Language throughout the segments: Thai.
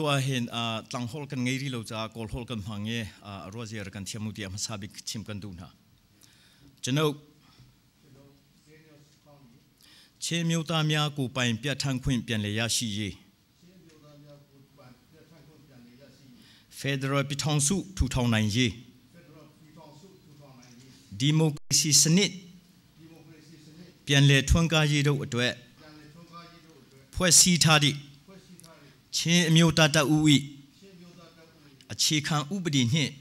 ตัวเห็นตังฮอลกันไงรีเราจะกอลฮอลกันฟังเงี้ยรัวเจียกันเทียมุติอามาซาบิกชิมกันดูนะจะนกเชมิวตาเมียกูไปเปียทางคุณเปียนเลยาชีเยเฟดรอปิทองสุทูทองไนเยဒီမိုကရေစီစနစ်ပြန်လည်ထွန်းကားရေးတို့အတွက်ဖွဲ့စည်းထားသည့်ချင်းအမျိုးတတဥဤအခြေခံဥပဒေနှင့်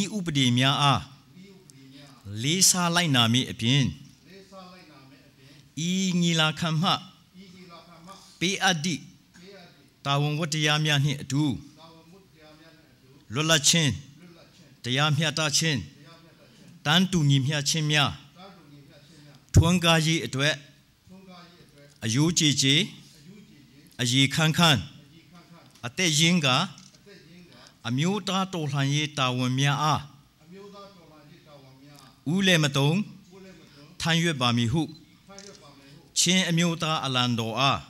ဤဥပဒေများအားလေးစားလိုက်နာမည်အပြင်ဤညီလာခံမှပေးအပ်သည့်တာဝန်ဝတ္တရားများနှင့်အတူလွတ်လပ်ခြင်းတရားမျှတခြင်းတန်တူညီမျှခြင်းများထွန်းကားရေးအတွက်အယိုးကြည်ကြည်အရေးခန်းခန်းအသက်ရင်းကအမျိုးသားတော်လှန်ရေးတာဝန်များအားဦးလေမတုံထမ်းရွက်ပါမည်ဟုချင်းအမျိုးသားအလံတော်အား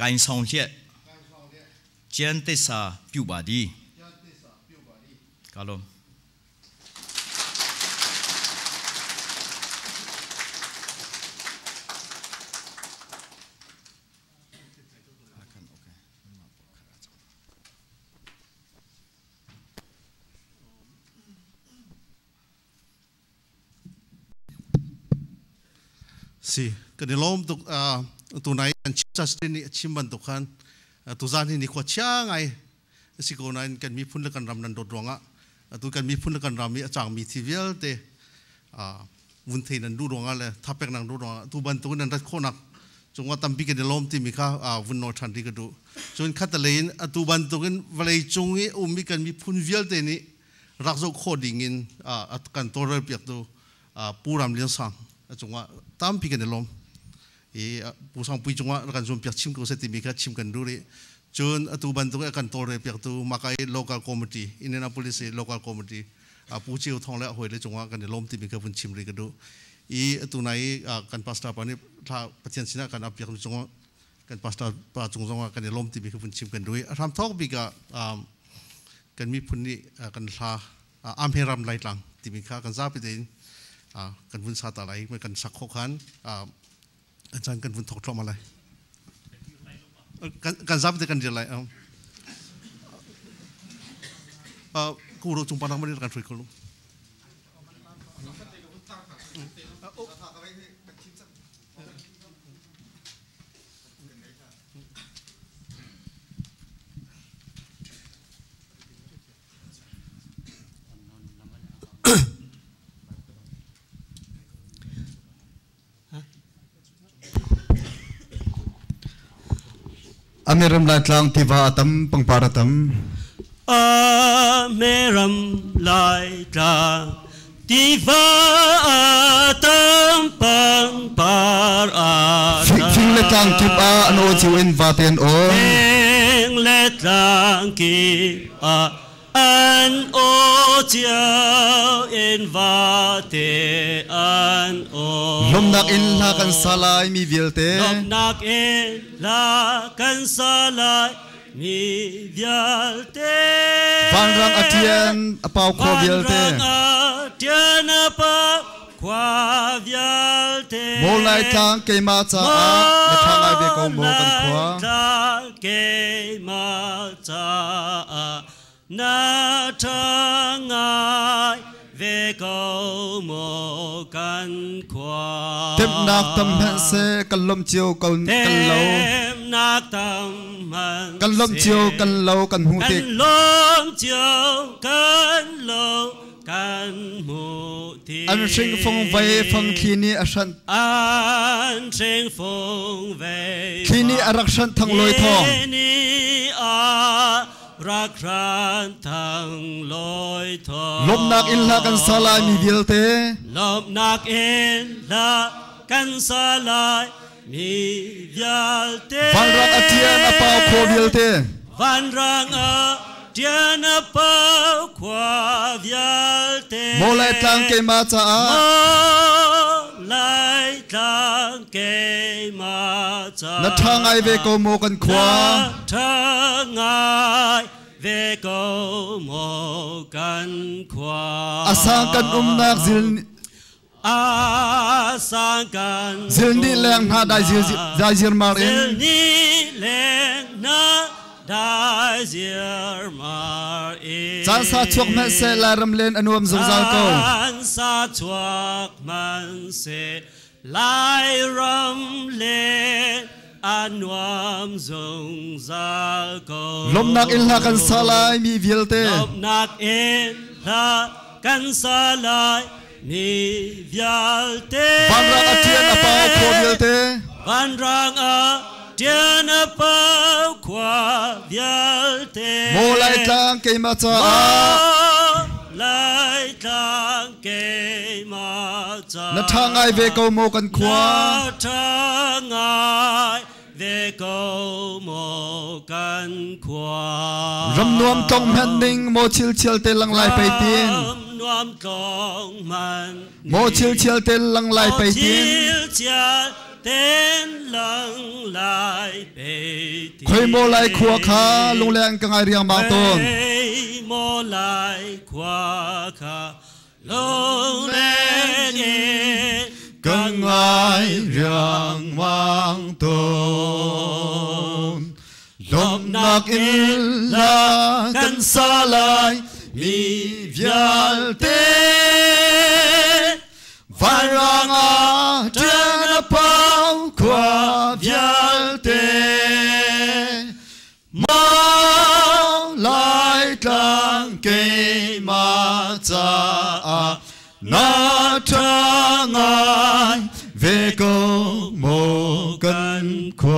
ဂိုင်ဆောင်ရက်ကျန်းသစ္စာပြုပါသည်ကာလုံးสิกันเดี๋ยวลมตุกอ่าตุวไหนกันชิมจัสตยนี่ชิมบันตุขันตุจานนี่นี่ขวดช่างไงสิโกนัยนกันมีพุ่นและกันรำนันโดดวงอ่ะตุกันมีพุ่นและกันรำมีอาจารย์มีทีวีลเตะอ่าวุ่นเทนันดูดวงอ่ะเลยทับเป็นนังดูดวงตุบันตุกันนั้นรักโคนักจงว่าตั้มปีกันเดี๋ยวลมที่มีข้าอ่าวุ่นนอทันทีกันดูจนขัดทเลยนตุบันตุกันวเวลาจงเออุ้มมีกันมีพุ่นวิลเตนี่รักษาโคดิ่งอ่าอัดการตัวเรียบตัวอ่าปูรำเลี้ยงสัง chunga tam pi kan lom e pu sang pui chunga kan zum pi chim ko se ti mi kha chim kan duri chun atu ban tu kan tor re pi tu makai local committee in anapolis eh, local committee apu ah, chi thong la hoi le chunga kan lom ti mi kha pun chim ri ka du e eh, atu nai ah, kan pastor pani tha patien sina kan apya chunga kan pastor pa chung chunga kan lom ti mi kha pun chim kan duri ram thok bi ka um kan mi pun ni ah, kan tha am heram lai lang ti mi kha kan za pi de กันวุ่นซาตอะไรเมื่อกันสักโคกันอาจารย์กันวุ่นถกทอมอะไรกันซับแต่กันเจออะไรกูรู้จุ่มปานังไม่ได้การฝึกคุณลุง Amiram lai tlang tiva atam pangparatam. Amiram lai tlang tiva atam pangparatam. Fing le tlang kipa ano in vaten o. Fing le tlang kipa an o chiao en va te an o lom nak in la kan salai mi vil te lom nak in la kan salai mi vil te van rang atien apau ko vil te van rang atien apau qua vial te mo lai tang ke ma cha a na tha lai be ko mo kan kwa ta ke ma cha na cha ngài về cầu mộ căn khoa tiếp nạc tâm hẹn xe cần lâm chiều cần cần lâu nạc tâm hẹn cần lông chiều cần lâu cần hung tiệt cần lâm chiều cần lâu can mô thi an sinh phong về phong khi ni a san an sinh phong về khi ni a rak san thang lôi thong ni a rak ran thang loi tho lom nak in la kan sala mi vil te lom nak in la kan sala mi vil te van rak atian apa pho vil te van rang a tian apa kwa vil te mo lai tang ke ma cha a mo lai tlang ke ma cha na thang ai ve ko mo kan khwa thang ai về cầu mô căn khoa a sang căn um nak zil a sang căn zil ni leng ha dai zil dai zil mar in ni leng na dai zil mar in san sa chuak man se la ram len anuam zong zal ko san sa chuak man se lai ram len an nuam rồng ra cầu lom nak in la kan sa mi viel te lom nak in la kan sa lai mi viel te van ra atien apa ko viel te van rang a tien apa kwa viel te mo lai tang ke ma cha lai tang ke ma cha na thang ai ve ko mo kan khwa na thang ai về cầu mô căn khoa râm nuông trong hẹn ninh mô chiêu chiêu tên lăng lai bày tiên nuông trong hẹn mô chiêu chiêu tên lăng lai bày tiên tên lăng lại bày tiên khuê mô lai khua khá lung lên càng ai riêng bảo tôn khuê mô lại khua khá lung lên ai rằng mang tôn lòng nạc in là căn xa lại mi vial te varanga à trana pau qua vial te mau lại tlang ke ma cha à, na เทกโมกันควาสิกันนี่ล้มไงไงอี2012อาวุธ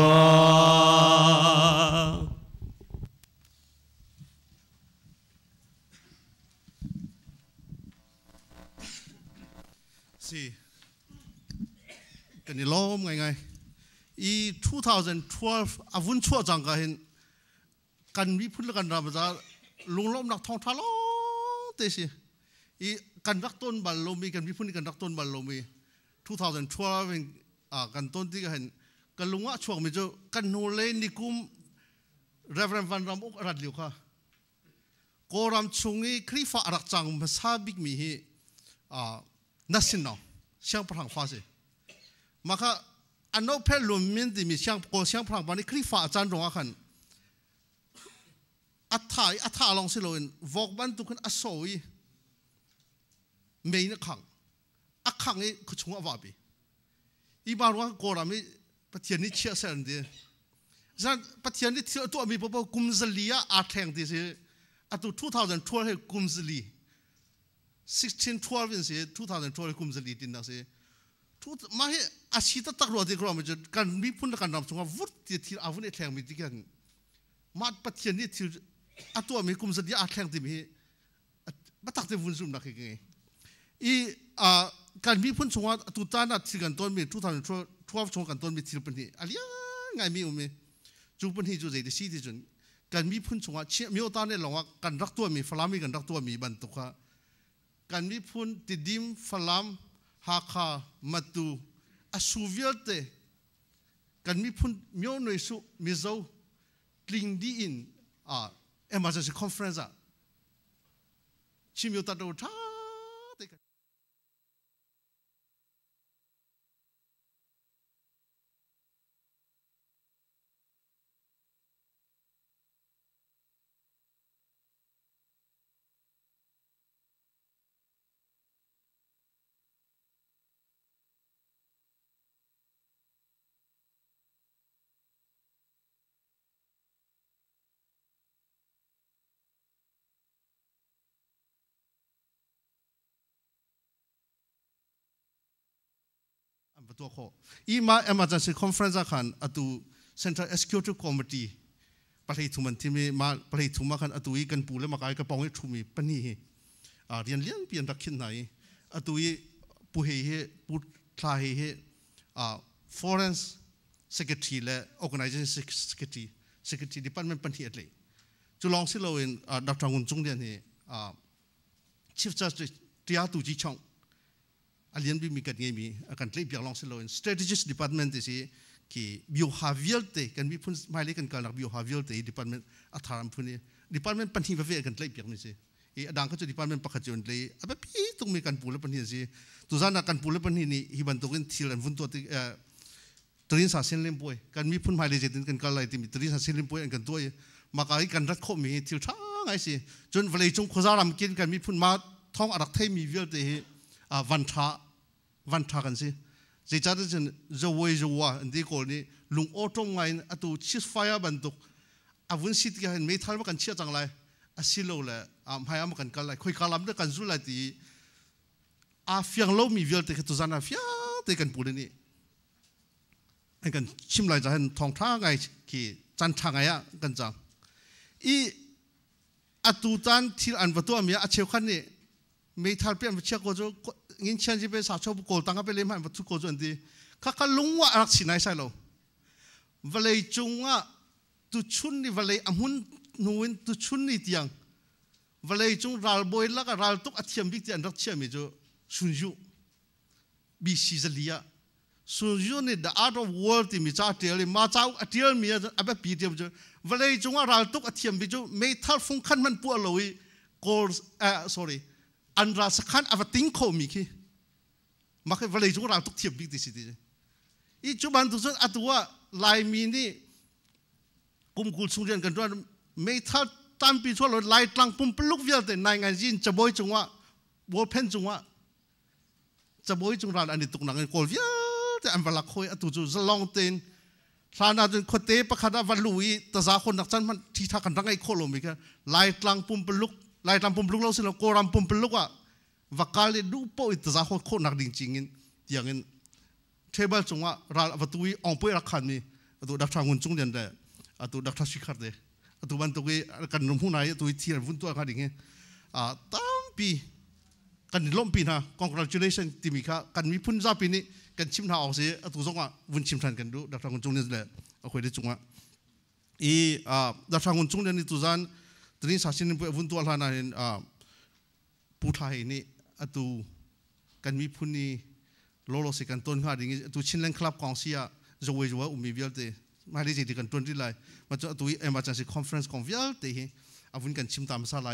ชั่วจังก็เห็นกันวิพุลกันรับจาลงล้มนักท่องทะลุเตสิอีกันรักต้นบัลลมีกันวิพุลกันรักต้นบัลลมี2012กันต้นที่เห็นกันลุงว่าช่วงมีเจ้ากันโนเลนิคุมเรเวนฟันรำอุกรัดเหลีย่ะกรำชงีคริฟะรักจังมาซาบิกมีฮีนัสินเนาเชียงพรังฟ้าสิมาค่ะอันโนเพลลุมินที่มีเชียงโกเชียงพรังบานิคริฟะจันรงอ่ะคันอัฐายอัฐาลองสิโลนวกบันตุกันอโศยไม่นักงักขังไอ้ขชงอวบีอีบารัวกรามีปะเทียนนี่เชี่ยเสนดียันปะเทียนนี่เทียตัวมีปปบกุมซลีอาอาแ่งดีสิอัตุ2012กุมซลี1612สิ2012กุมซลีตินนะสิทุกมาเหอาชีตตักรัวดีกรามจะการมีพุ่นการนำชงวุฒิที่อาวุธแ่งมีดีกันมาปะเทียนนี่เทียอัตัวมีกุมสัซลีอาแข่งดีมีปม่ตักเตวุ่นซุ่มนะคือไงอีอ่าการมีพุ่นชงว่าตุตานัดที่กันต้นมีทุกท่านชั่วชั่วชงกันต้นมีทีลปนีอะไรง่ายมีอุ้มมีจูปนี่จูใจดีสีที่จุนการมีพุ่นชงว่าเชี่ยมีออตาเนี่ยหลงว่าการรักตัวมีฟลามีกันรักตัวมีบันตุกะการมีพุ่นติดดิมฟลามฮาคามาตูอาสูเวิลเตกันมีพุ่นมีอหน่วยสุมีเจ้าลิงดีอินอ่าเอ็มอาร์เจนีคอนเฟรนซ์อ่ะชิมิโอตาโดท่าตัวขออีมาเอ็มอาจารย์สิคอนเฟรนซ์อาคารอตุเซ็นทรัลเอ็กซ์คิวทีฟคอมมิตี้ประเทศทุมันที่มีมาประเทศทุมาคันอตุยกันปูเลมากายกระปองให้ทุมีปนี่อ่าเรียนเลี้ยงเปลี่ยนรักขึ้นไหนอตุยปูเฮเฮปูทลายเฮอ่า foreign secretary และ o อ g a n i z a t i o n secretary secretary d e p น r t m e ปนี่อะไรจุลองสิเราเองดับทางุนจุงเดียนเฮอ่าชิฟจัสติ t อาตุจิช่อง alian bi mi kat nge mi akan tlei biak long selo in strategist department isi ki biohavial te kan bi phun mai le kan kal nak biohavial te department atharam phuni department pan hi va ve kan tlei biak ni si e adang ka chu department pakha chu tlei aba pi tung mi kan pula pan hi si tu za na kan pula pan hi ni hi ban tukin thil an vun to ti trin sa sen lem boy kan mi phun mai le jetin kan kal lai ti mi trin sa sen lem boy kan toy ma ka kan rat kho mi thil tha ngai si chun vlei chung khozaram kin kan mi phun ma thong arak thei mi vial te hi วันทาวันทากันสิจีจัดที่จะจะวัยจะวาดันที่คนนี้ลุงโอตรงไงอัตวชิสไฟบันตุกอาวุนสิทธิ์กันไม่ทันว่ากันเชื่อจังไรอาศิโลเลยอาไม่ยอามากันกันเลรคุยกันลำด้วกันรุ้เลยทีอาฟิยงโลมีวิวแต่ตุจันาฟิยาเต่กันปูนี่ไอ้กันชิมไยจะเห็นทองท่าไงกี่จันทางไงอะกันจังอีอัตุจันที่อันประตูมียอาเชียวขันนี่ไม่ทันเปลี่ยนเชื่อก็จะงินเชียนจีเป็นสาวชอบโกตังก็ไปเล่นมันวัตถุโกจนดีข้าก็ลุงว่ารักสินายใช่หรอวัลยจุงว่าตุชุนนี่วัลยอมุนนูนตุชุนนี่เตียงวัลยจุงรัลบอยล้วก็รัลตุกอธิยมบิ๊กเตียนรักเชียมิจูสุนยุบีซิซเลียสุนยุนี่ the art of world ที่มีจ้าเดียรลมาจ้าอัตเดียร์มีอะไรแบบปีเดียมจูวันเลยจุงว่ารัลตุกอัตเทียมบิ๊กจูไม่ทัลฟงคันมันปวดเลย goals u อ sorry อันราสขันอวติงโคมีคีมาเคยวันเลยจุราตุกเทียบบิดิสิดิอีจุบันทุสุนอตัวลายมีนี่กุมกุลสุเรียนกันด้วยไม่ท้าตามปีชั่วรถลายตังปุ่มปลุกเวียแต่นายงานยินจะบอยจงว่าวอเพนจงวะจะบอยจงรานอันนี้ตุกนังกันกอลเวียแต่อันเวลาคอยอตุจูจะลองเต็นทานาจนคดเตะประคดาวันลุยตาสาคนนักจันมันที่ทักกันรั้งไอโคลมิกะลายตังปุ่มปลุกลายลำปุ่มลุกเราสิเราโกรำปุ่มปลุกว่ะวักการเลดูปอิตจะหัโคนักดิ่งจริงินเทียงนั้นเทเบิลจงว่าราประตูวิองเปรักขันมีตัวดักทางุนจงเดินไดอะตัวดักทาชิคาร์เดอตัวบันตุกิกันนุ่มหุ่นไหตัวที่เราฟุ้นตัวกันดิ่งอ่ะตั้มปีกันล้มปีนะ congratulation ทีมีค่ะกันมีพุ่นซาปีนี้กันชิมทางออกเสียตัวจงว่าวุ่นชิมทางกันดูดักทางุนจงเดินได้เอาไว้ได้จงว่าอีดักทางุนจงเดนนี่ตัวจันตนี้ศาสินวุ่นตัวลานาเหอนาูไทยนี่อตูกันมีพุนีโลโลสิกันต้นข้าดิ่งตูชินเล่นคลับกองเสียจวยจวยอุมีเวลเตมาดิจิตกันต้นที่ไรมาจะตูเอ็มอาจารย์สิคอนเฟรนซ์ของเวลเตอาวุ่นกันชิมตามซาไล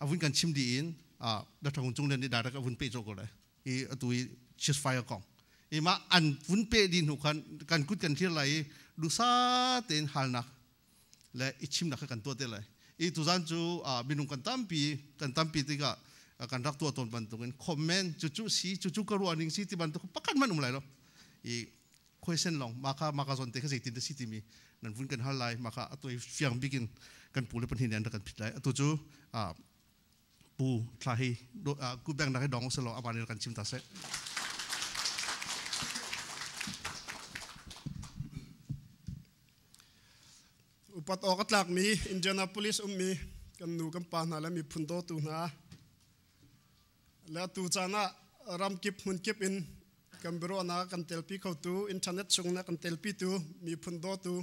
อาวุ่นกันชิมดีอินอ่าดัชงจงเล่นได้ดักอาวุ่นเปโจก็เลยอีตูชิสไฟกองอีมาอันวุ่นเปดินหุกันกันกุดกันที่ไรดูซาเตนฮัลนักและอิชิมนักกันตัวเตเลย itu zanju a ah, minung kan tampi kan tampi tiga akan ah, rak tua ton bantungin komen cucu si cucu keruaning si tiban tuh pakan manum mulai lo i question long maka maka sonte ka sitin de siti mi nan fun kan hal maka atu fiang bikin kan pule pan hinan kan pit lai atu cu a ah, pu thahi do a ku bang na dong selo apanil kan cinta se ปัตออกลักมีอินเดียนาพลิสอุมมีกันนูกันปานาและมีพุนโตตูนาแล้วตูจานะรำมกิบมุนกิบอินกันบรัวนากันเตลพีเขาตูอินเทอร์เน็ตชงนากันเตลพีตูมีพุนโตตู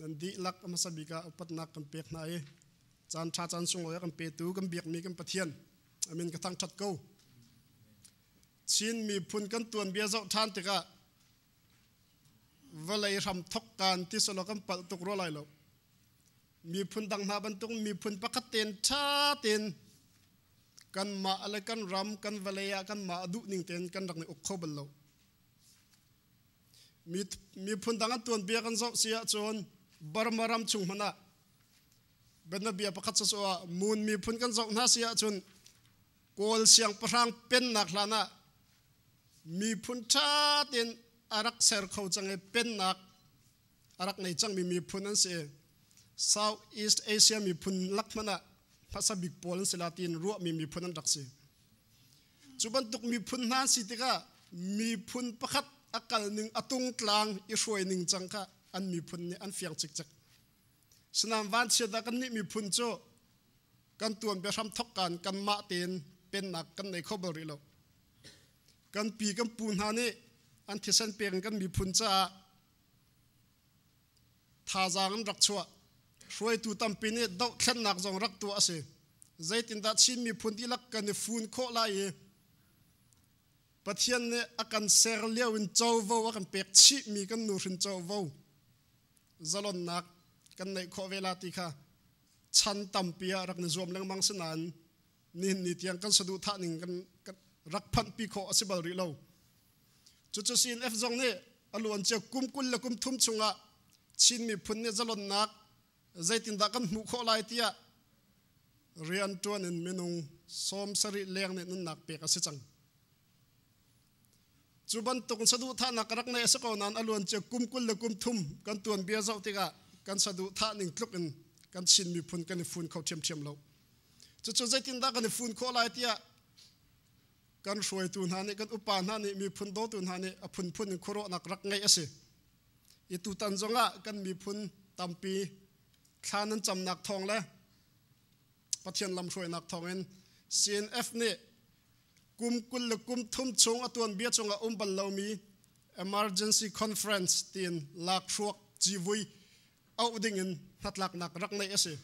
นั่นดีลักมาสบิกาอุปัตนากันเปียกนายจานชาจานชงลอยกันเปียตูกันเบียกมีกันปะเทียนอามินกระทั่งชัดเก้าชินมีพุนกันตัวนเบียโซทานติกะวลัยรำทุกการที่สโลกันปัตตุกรอไลลูมีพุนดังมาบรรทุกมีพุนปักเตนชาเตนกันมาอะไรกันรำกันวเลียกันมาดุนิงเตนกันดังในอกขบันโลมีมีพุนดังตัวเบียกันสอเสียจนบารมารำชุงมันะเป็นเบียาประคัตสวมูนมีพุนกันสองนาเสียจนกอลเสียงประทงเป็นนักลานะมีพุนชาตินอารักเสรเขาจังเอเป็นนักอารักในจังมีมีพุนนั้นเสีย South East Asia มีพุนลักมันะภาษาบิกโปลนสลาตินรัวมีมีพุนนันดักซีจุบันตุกมีพุนนานสิติกามีพุนประคัอากาหนึ่งอตุงกลางอิช่วยหนึ่งจังกะอันมีพุนเนี่ยอันเฟียงจิกจักสนามวันเชียดกันนี่มีพุนโจกันตัวไปทำทกการกันมาเตนเป็นหนักกันในขบริโลกันปีกันปูนฮานี่อันที่สันเปียงกันมีพุนจ้า ทาจางรักชัวช่วยตัวตั้มปีนี้ดอกค่นนักจงรักตัวเสียใจตินดัดชินมีพุนที่ลักกันฟูนโคไลปัจจัยเนี่ยอาการเียเลี้ยวินเจ้าวัวอาการเป็กชิมีกันนูรินเจ้าวัวจลอนนักกันในขคเวลาที่ค่ะชันตั้มปีารักในรวมเรื่องมังสนานนี่นี่เตียงกันสะดุดท่านิ่งกันรักพันปีขออสยบริโลจุดจุดซีนเอฟจงเนี่ยอลวนเจ้ากุมกุลและกุมทุ่มชงะชินมีพุนเนี่ยจลอนนักใจตินดักันมุขอะไรที้เรียนตัวนินมินุงสมสริเลียงนินนักเปียกสิจังจุบันตุกสะดุท่านักรักในสกอนันอรวนจะกุมกุลละกุมทุมกันตัวเบียเจ้าติกะกันสะดุท่านิงคลุกนินกันชินมีพุนกันฟุนเขาเทียมเทียมเลาจะจุใจตินดักกันฟุนขออะไรที่กันสวยตัวนั้นกันอุปาหานี่มีพุนโตตัวนั้นอพุนพุนนี่ครัวนักรักไงเอสิอีตุตันจงละกันมีพุนตัมปีคลานั้นจำนักทองแล้วประเทศนลำช่วยนักทองเองซีนเอฟนี่กุมกุลกุมทุ่มชงอตวนเบียชงอุมบัลลามี emergency conference ตีนลากชวกจีวีเอาดิ่งินนัดลักนักรักในเอสิ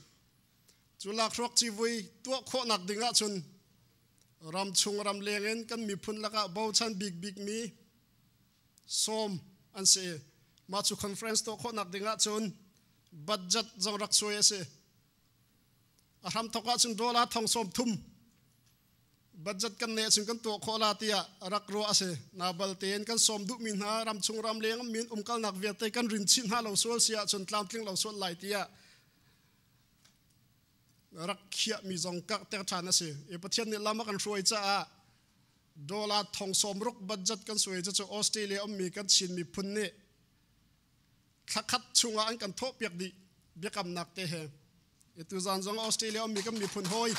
จุลากชวกจีวีตัวโคนักดิ่งอ่ะชนรำชงรำเลียงเองกันมีพุนลักะเบาชันบิ๊กบิ๊กมีส้มอันเสมาจุคอนเฟรนซ์ตัวโคนักดิ่งอ่ะชน budget zong rak soi ase a ram thoka chung la thong som thum budget kan ne chung kan to khola tia rak ro ase na bal ten kan som du min ha ram chung ram leng min um kal nak ve te kan rin chin ha lo sol sia chun tlam tling lo sol lai tia rak khia mi zong ka te than ase e pathian ni lama kan roi cha a dola thong som ruk budget kan soi cha chu australia om mi kan chin mi phun ne ทักขัดชุงอันกันทบเบียกดิเบียกกำนักเตะเฮตุจันจงออสเตรเลียมีก็มีพุนหอย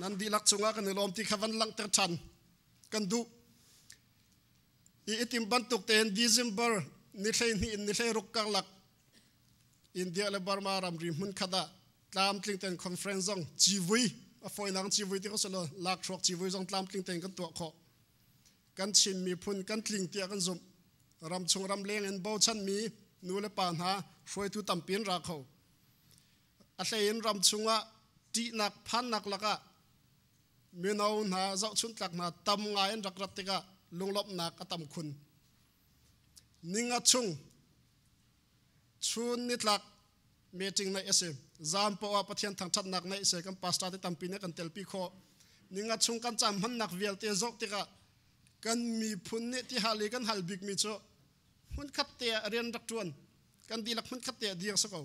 นั่นดีลักชุงกันในลมที่ขวันลังเตชันกันดูอีติมบันตุกเตนดิซิมเบอร์นิเชนี่นิเชรุกกังลักอินเดียและบาร์มารามริมุนคดาตามทิ้งเตนคอนเฟรนซ์ซองจีวีอฟอยนังจีวีที่เขาสนอลักทรอกจีวีซองตามทิ้งเตนกันตัวเขากันชิมมีพุนกันทิงเตียกันซุมรำชงรำเลี้ยงเอินเบาชันมีนูเลปานหาช่วยทุตัมเปียนราเขาอาศัยเนรำชงอะจีนักพันนักละกะมีนาวนาเจ้าชุนตักนาตำงานรักรัติกะลงลบนักตำคุณนิ่งชุงชุนนิดลักเมจิงในเอเซจามปอปะเทันทางชัดนักในเอเซกันปัสตาติตัมปีนกันเตลปีโคนิ่งชุงกันจำพันนักเวียลเตียจกติกะกันมีพุ่นเนี่ยที่ฮาเลกันฮัลบิกมีจ้มันขัดเตะเรียนรักจวนกันดีลักมันขัดเตะเดียกสักเอา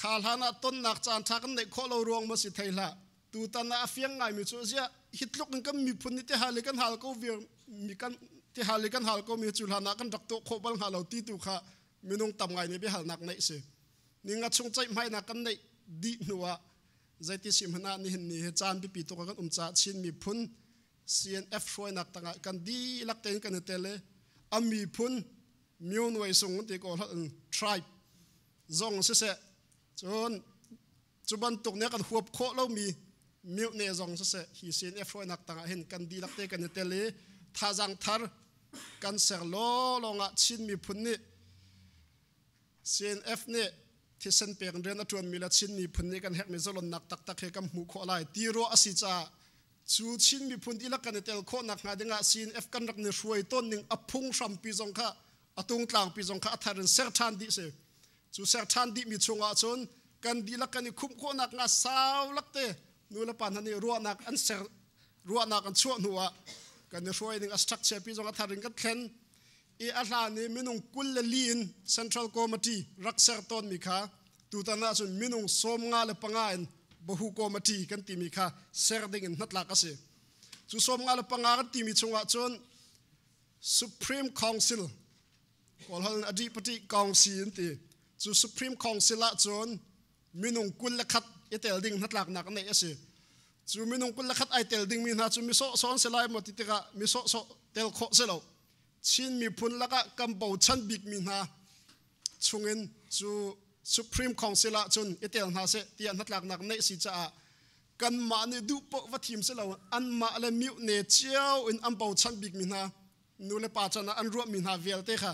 ขาลานาต้นนักจานทากันในข้อเรารวงมาสิไทยละตูตานาเฟียงไงมีจ้เสียฮิตลุกนั่นกนมีพุ่นเนี่ยที่ฮาเลกันฮัลกูเวียมีกันที่ฮาเลกันฮัลกูมีจุลานากันรักโตโคบังฮาเราตีตูขะมีนงต่ำไงในเบฮัลนักในเสนี่งัชงใจไม่นักกันในดีนัวใจที่สิมหนานี่เห็นนี่จานไปปีตัวกันอุ้มจ่าชินมีพุ่น CNF ช่วยนักต่างกันดีลักเต็นกันเตเลอามีพุนมิวนวยสงตีก็ละอังทรี b จงเสเสจนจุบันตกเนี่ยกันหัวโคเรามีมิวเนจงเสเสฮี CNF ช่วยนักต่างเห็นกันดีลักเต็นกันเตเลท่าจังทาร์กันเส็จลลงอ่ะชินมีพุนนี่ CNF เนี่ยที่เส้นเปียงเรียนอัวนมีละชินมีพุนนี่กันแฮกมีซลนนักตักตักเฮกัมหูโคไลตีรัวอสิจาชูชินมีพุนทีลักกันเตลโคนักงานเด็กสาินเอฟกันรักเนื้อสวยต้นหนึ่งอพุงชัมปีจงค่ะอตุงกลางปีจงค่ะอัธรินเซอร์ชันดีเซชูเซอร์ชันดีมีช่วงอาชนกันดีลักกันคุ้มโคนักงานสาวลักเตนูละปันันนี่รัวนักอันเซรัวนักอันชั่วหนัวกันในชสวยหนึ่งอัสตรักเชปีจงอัธรินกั็เข็งอีอัลลานี่มินุงกุลเลลีนเซ็นทรัลคอมมิตี้รักเซอร์ต้นมีค่ะตัวตานาชนมินุงสมงาเลปงาอิน bohu ko ma ti kan ti mi kha ser ding in natla ka se chu som nga la panga kan timi mi chunga chon supreme council kol hal adipati council in ti chu supreme council la chon minung kul la khat etel ding natlak nak ne ase e chu minung kul la khat ai tel ding min ha chu mi so son selai mo ti tika mi so so tel kho selo chin mi phun laka kam bau chan bik min ha chungin chu Supreme Council a ah chun etel na se tian hatlak nak nei si cha ah. kan ma ni du po va thim se lo an ma le miu ne chiao in am pau chan big mi na nu le pa chana an ruam mi na vel te kha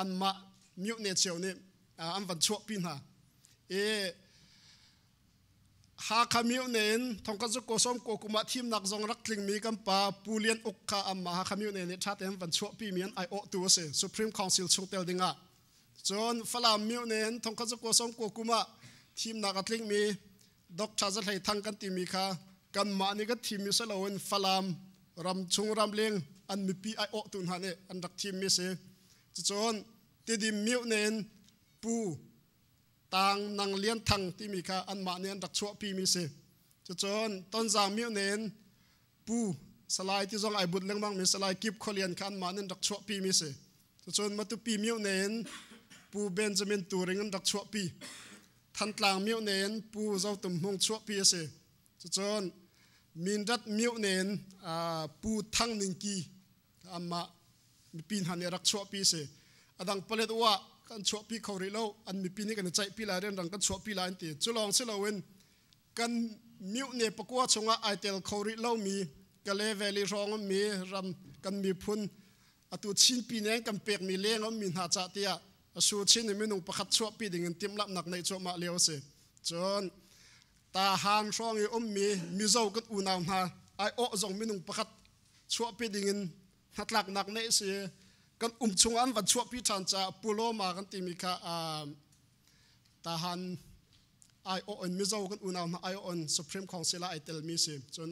an ma miu ne chiao ne an van chuak pin ha e ha kha miu nen thong ka zu ko som ko kuma thim nak zong rak tling mi kam pa pulian ok kha am ma ha kha miu ne ne chat en van chuak pi mi an ai o tu se Supreme Council chung tel dinga ah. จนฝรั่งมิวเนน่ทงข้าจะกัวสมกัวกุมะทีมนักทิ้ลิงมีดอกชาจะไหลทางกันตีมีค่ะกันมานี่ก็ทีมมิสลาวินฝรั่งรำชงรำเลงอันมีปีไอโอตุนฮันเนอันรักทีมมิเสจนติดิมิวเนนปูต่างนางเลี้ยนทางทีมีค่ะอันมาเนี่ยอันรักชั่วปีมิเสจนต้นจางมิวเนนปูสลายที่จงไอบุตรเลี้ยงบัางมีสลายกิบขลียนคันมาเนี่ยอันรักชั่วปีมิเสจนมาตุปีมิวเนนปูเบนจามินตูริงันดักชั่วปีทันตลางมิวเนนปูเจ้าตุ่มหงชั่วปีเสจนมินรัดมิวเนนปูทั้งหนึ่งกีอามาปีนหันรักชั่วปีเสอดังเปรตว่ากันชั่วปีเขาเรียลอันมีปีนี้กันใจปีลายเรื่องดังกันชั่วปีลายตีจุลองเสลาเอนกันมิวเนปกัวชงะไอเตลเขาเรียลมีกะเลเวลีรองมีรำกันมีพุนอตุชินปีนี้กันเปียกมีเลี้ยงมีหาจัตยาอสูชินีมินุ่งประคตดชั่วปีดิ่งเงินตีมลับหนักในชั่วมาเลีเยวสจนตาหานช่องอุ้มมีมิโซกันอูนามาไอโอจงมินุ่งประคตดชั่วปีดิ่งเงินหัดหลักหนักในเสิกันอุ้มชงอันวัดชั่วปี่ทันจะปุโรมากันตีมีคอ่าตาหานไอโอนมิโซกันอูนามาไอโอนสุพรีมคองเซลาไอเตลมีสิจน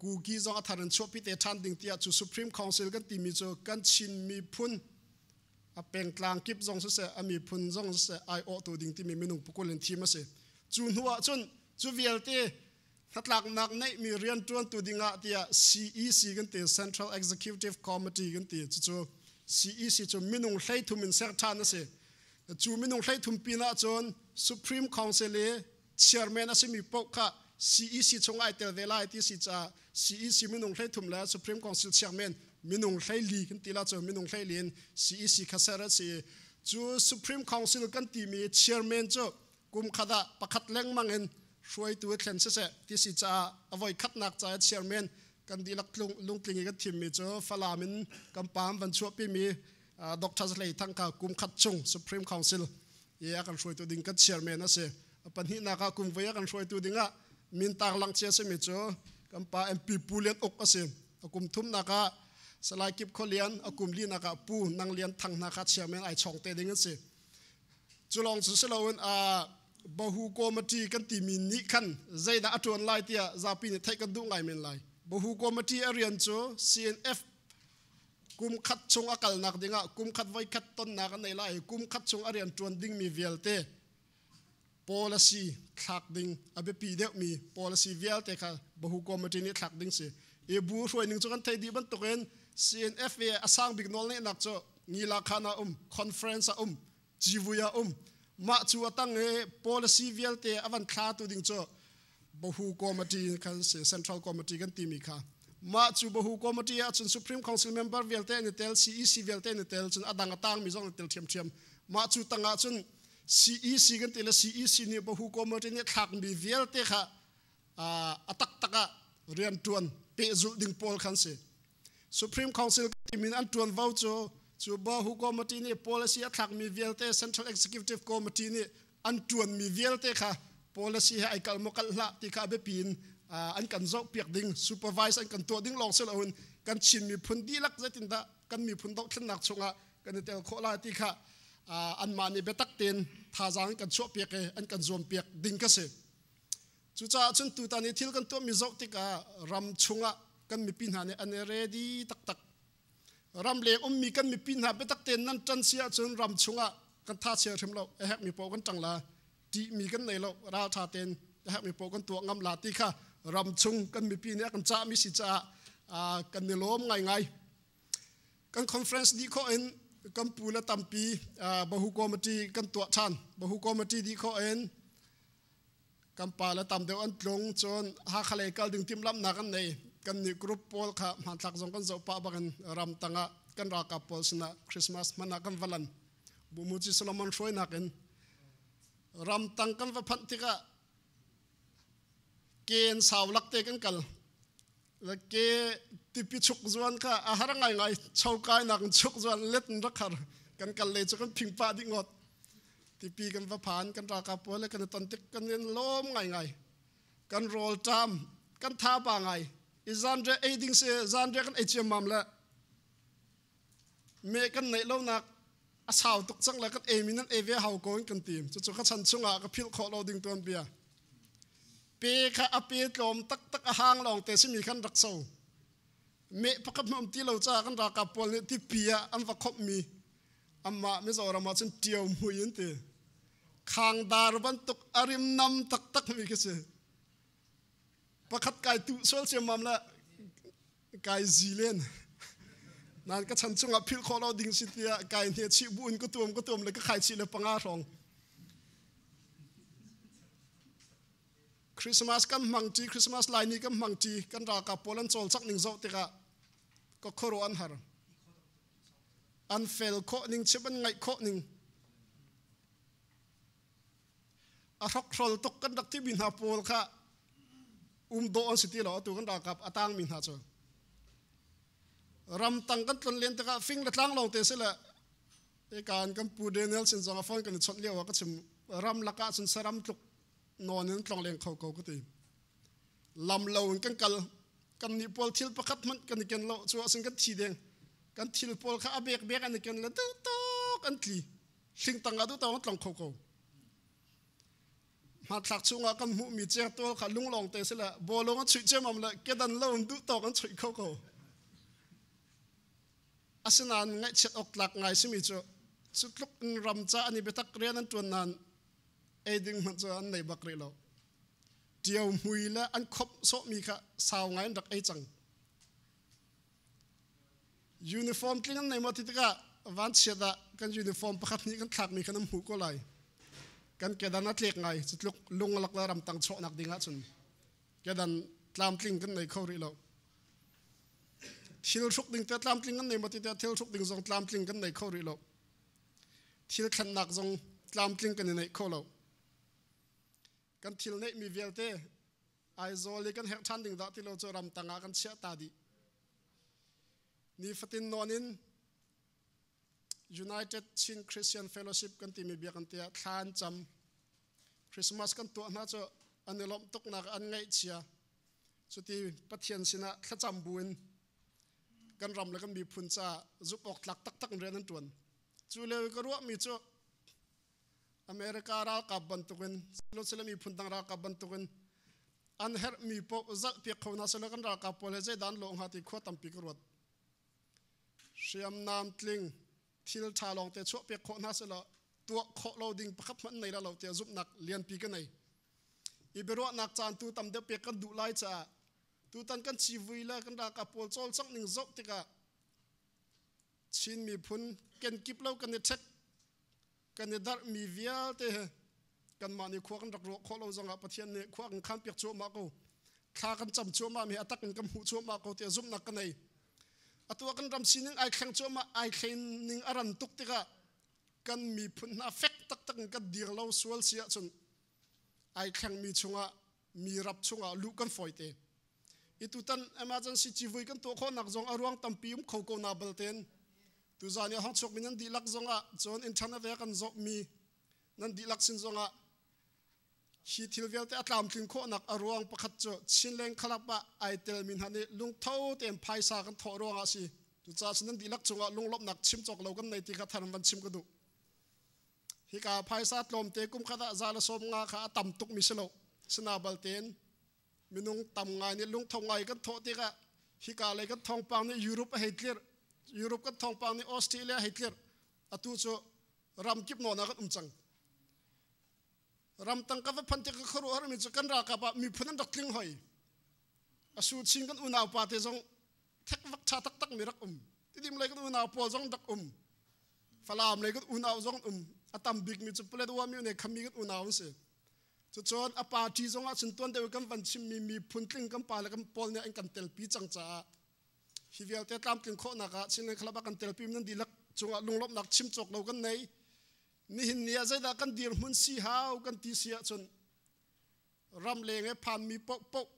กูกีจงอัรันชั่วปีเตชันดิ่งเตียจูสุพรีมคองเซลกันตีมีจกันชินมีพุ่นอาเป็นกลางกิบซองเสเสอมีพุนซองเสเสไอโอตัวดิ่งที่มีเมนูปกุลินทีมาเสจูนหัวจุนจูเวลตีนัดหลักนักในมีเรียนจวนตัวดิ่งอ่ะที่ CEC กันตี Central Executive Committee กันตีจู่ CEC จูเมนูใช่ทุ่มินเซอร์ทานเสจูเมนูใช่ทุ่มปีน่ะจน Supreme Council เชีย Chairman เสมีปกค่ะ CEC ชงไอเตอร์เวลาไอที่สิจ้า CEC เมนูใช่ทุ่มแล้ว Supreme Council Chairman มินงใช้ลีกันตีละจมินงใช้ลีนสีสีคาเซร์สีจู่สุพรีมคอนซิลกันตีมีเชียร์แมนจกุมขดาประคัดล้งมังเงินช่วยตัวแข็งเสียที่สิจาอาไว้คัดนักใจเชียร์แมนกันดีลักลุงลุงกลิงกันทีมมีเจอฟลามินกัมปามวันชัวปีมีด็อกทัอร์สเลยทั้งกากุมขดจงสุพรีมคอนซิลเยอะกันช่วยตัวดิ้งกันเชียร์แมนนะเอียปัญหากากุมเวียกันช่วยตัวดิ้งอ่ะมินตาลังเชียร์เสียมีเจอกัมปามพีปูเลียนอกเสีกุมทุ่มนะกาสลายกิบคนเลียนอกุมลีนักปูนังเลียนทังนักเชียมมนไอชองเตดิงันสิจุลองสุสลาวนอาบะฮูโกมาตีกันตีมินิคันใจดาอจวนไลเตียซาปีนไทยกันดุงไลเมนไลบะฮูโกมาตีเรียนโจ CNF กุมขัดชงอากาศนักดิงะกุมขัดไว้ขัดต้นนักในไลกุมขัดชงอเรียนจวนดิ้งมีเวลเต policy ทักดิ้งอเบปีเด็กมี policy เวลเตค่ะบะฮูโกมาตีนี่ทักดิ้งสิเอบูช่วยหนึ่งจุกันไทยดีบันตุกเอง CNF ve asang big nol ne nak cho ngila khana um conference a um jivuya um ma chu atang e policy vel te avan kha tu ding cho bohu committee kan se central committee kan timi kha ma chu bohu committee a chun supreme council member vel te ni tel cec vel te ni tel chun adang atang mi zong tel thiam thiam ma chu tanga chun CEC e kan tela CEC ni bohu committee ni thak mi vel te kha a atak taka rian tuan pe zul ding pol khan se Supreme Council ก็ทีมีอันตรวนวาจูบอฮุกอมตีนี่ policy ทักมีเวลเต้ Central Executive Committee นี่อันตรวนมีเวลเต้ค่ะ policy ให้ไอ้กัลโมกัลละที่ค่ะเบปีนอันกันโจเปียกดิ้ง supervise อันกันตัวดิ้งลองเสลอุนกันชิมมีพุ่นดีลักเจตินตะกันมีพุ่นตกขนหนักชงะกันเดตลโคลาที่ค่ะอันมานี่เบตักเตนท่าจางกันโจเปียกอันกันโจมเปียกดิ้งก็เสร็จชุดจ้าชนตัวนี้ทิลกันตัวมีโจติกะรำชงะกันมีพินหาเนี่ยอันเรดีตักตักรำเลงอมมีกันมีพินหาไปตักเต็นนั่นจันเสียจนรำชงะกันท่าเสียชมเราเแฮกมีโปกันจังลาจีมีกันในเราราชาเต็นเแฮกมีโปกันตัวงำลาตีค่ะรำชงกันมีพินเนี่ยกันจ้ามีสิจ้ากันในล้มไงไงกันคอนเฟรนซ์ดีข้อเอ็นกันปูละตั้มปีบะฮูโกอมตีกันตัวชันบะฮูโกอมตีดีข้อเอ็นกันป่าละตัมเดียวอันตรงจนหาคาเลกาดึงทิมลำหนักกันในกันนี่กรุ๊ปพอลค่ะมันทักจงกันอบปาาบังรำตั้งกันรักกับพอลสนะคริสต์มาสมันกันวันลันบุมุจิสลามันช่วยนักกันรำตั้งกันว่าพันธิกะเกณฑ์สาวลักเตกันกันแล้วเกติปิชุกจวนค่ะอาหารง่ายง่ายชาวกายนักชุกจวนเล็ดรักขัรกันกันเลยจะกันพิงป้าดี่งดติปีกันว่าผ่านกันรักกับพอลแล้กันตอนติกันเรียนล้มง่ายง่ายกันโรลจามกันท้าบางไง izanja aiding se zanja kan echem mamla me kan nei lo nak asaw tuk chang la kan eminan eve hau koin kan tim chu chu kha chan chunga ka phil kho lo ding ton bia pe kha ape tlom tak tak ahang long te simi kan rakso me pakap mam ti lo cha kan ra ka pol ni ti pia an va khop mi amma me zo rama chen tiom huin te khang dar ban tuk arim nam tak tak mi kese ประคัดกายตุสวลเสียมมละกายจีเลนนั่นก็ฉันช่วงอภิลขอเราดิงสิทธิ์ะกายเนี่ยชิบุญก็ตัวมก็ตัวมเลยก็ใครชีเลปังอาทองคริสต์มาสกันมังจีคริสต์มาสไลนี้ก็มังจีกันรากาโปลันโซลสักหนึ่งโซติกะก็ครรอันหารอันเฟลโคหนึ่งเชื่อมันไงโคหนึ่งอรักโซลตกกันดักที่บินฮาโปลค่ะ um do an siti lo tu kan rakap atang min ha cho ram tang kan tlon len taka fing la tlang long te se la e kan kan pu daniel sin zong afon kan chot lewa ka chim ram laka sun saram tluk non nen tlong len kho ko ko ti lam lo kan kal kan ni pol thil pakhat man kan ken lo chu asin kan thi deng kan thil pol kha abek bek an ken la tu tu kan tli hling tanga du ta tlong kho ko มาทักชุงกันมุมีเจ้าตัวขันลุงลงเตะสิละบอลงก็ชุยเจ้ามันละเกดันล่ดูตอกันชุยเขาเขาอาสนานไงเช็ดออกหลักไงสิมิจสุดลุกรำจ้าอันนี้ไปตักเรียนนั่นตัวนั้นเอดิงมันจะอันไหนบักเรียเราเดียวมุยละอันครบโซมีค่ะสาวไงดักไอจังยูนิฟอร์มที่นั่นในมาติดก็วันเชิดกันยูนิฟอร์มประคับนี้กันขากมีขนมหูก็หล kan kedan atlek ngai chutluk lungalak la ram tang chho nak dinga chun kedan tlam tling kan nei khori lo thil thuk ding te tlam tling kan nei mati te thil thuk ding zong tlam tling kan nei khori lo thil khan nak zong tlam tling kan nei kho lo kan thil nei mi vel te ai zoli kan hek than ding da ti lo chu ram tanga kan sia ta di ni fatin nonin ยูไนเต็ดชินคริสเตียนเฟลโล h ิพกันที่มีเบียกันเตียทานจำคริสต์มาสกันตัวน่าจะอันนี้ลมตกนักอันไงเชียสุดที่ประเทศสินะขจำบุญกันรำแล้วก็มีพุนจาจุบออกหลักตักตักเรียนนั่นตัวจูเลยก็รู้ว่ามีจูอเมริการาคกบันตุกันสุดทีลมีพุนตังราคกบันตุกันอันเฮร์มีปุ๊บจะเปียกเขน่าสุดลกันราคกพอเลเจดันลงหัดที่ขวดตั้มปีกรวดเสียมนามทิ้งทิลชาลองเตะชั่วเปียกโคน่าสละตัวโคโลดิงประคับมันในเราเตะจุบนักเลียนปีกันในอีเบรัวนักจานตูตำเดียวเปียกกันดุไลจ้าตูตันกันชีวิละกันดากระปวลโซลสักหนึ่งจกติกะชินมีพุนเกนกิบเล่ากันเนเช็คกันเนดัรมีเวียเตะกันมาในควักันรักรัวโคโลจังอ่ะประเทศเนี่ยควักันข้มเปียกชั่วมากกูข้ากันจำชั่วมามีอัตักกันกำหูชั่วมากกูเตะจุบนักกันใน atua kan ram sining ai khang chu ma ai khain ning aran tuk tika kan mi phun na fek tak tak ka dir lo sual sia chun ai khang mi chunga mi rap chunga lu kan foite itu tan emergency chi vui kan to kho nak jong aruang tampi um kho ko na balten tu zani hong chok minan dilak zonga chon internet ve kan zok mi nan dilak sin zonga ฮีทิลเวลเตอตามถึงโคนักอรวงประคัตจชินเลงคลับปะไอเตลมินฮันนี่ลุงเท่าเต็นไพศาลกันทอรวงอาศีจุจ้าสนันดีลักจงอาลุงลบนักชิมจอกเหลากันในที่กระทันวันชิมกันดูฮิกาไพศาลลมเตกุมขะตะจาละสมงาขาตำตุกมิสโลสนาบัลเตนมินุงตำไงนี่ลุงทงไงกันทอติกะฮิกาเลยกันทองปังนี่ยุโรปเฮติร์ยุโรปกันทองปังนี่ออสเตรเลียเฮติร์อตุจรำกิบโนนักอุ้มจัง ram tang ka phan te ka khuru har mi chukan ra ka pa mi phunan rak tling hoi asu ching kan unaw pa te jong thek vak cha tak tak mi rak um tidim lai kan unaw po jong dak um falam lai kan unaw jong um atam big mi chu plet wa mi ne khami kan unaw se chu chon a pa ti jong a chin ton de kan van chim mi mi phun tling kan pa la kan pol ne an kan tel pi chang cha hi vel te tam kin kho na ka chin ne khlaba kan tel pi nan dilak chunga lunglop nak chim chok lo kan nei นี่หินเนี่ยใจดากันดีร์มุนสีหาวกันตีเสียจนรำเลงไอ้พัานมีปกปก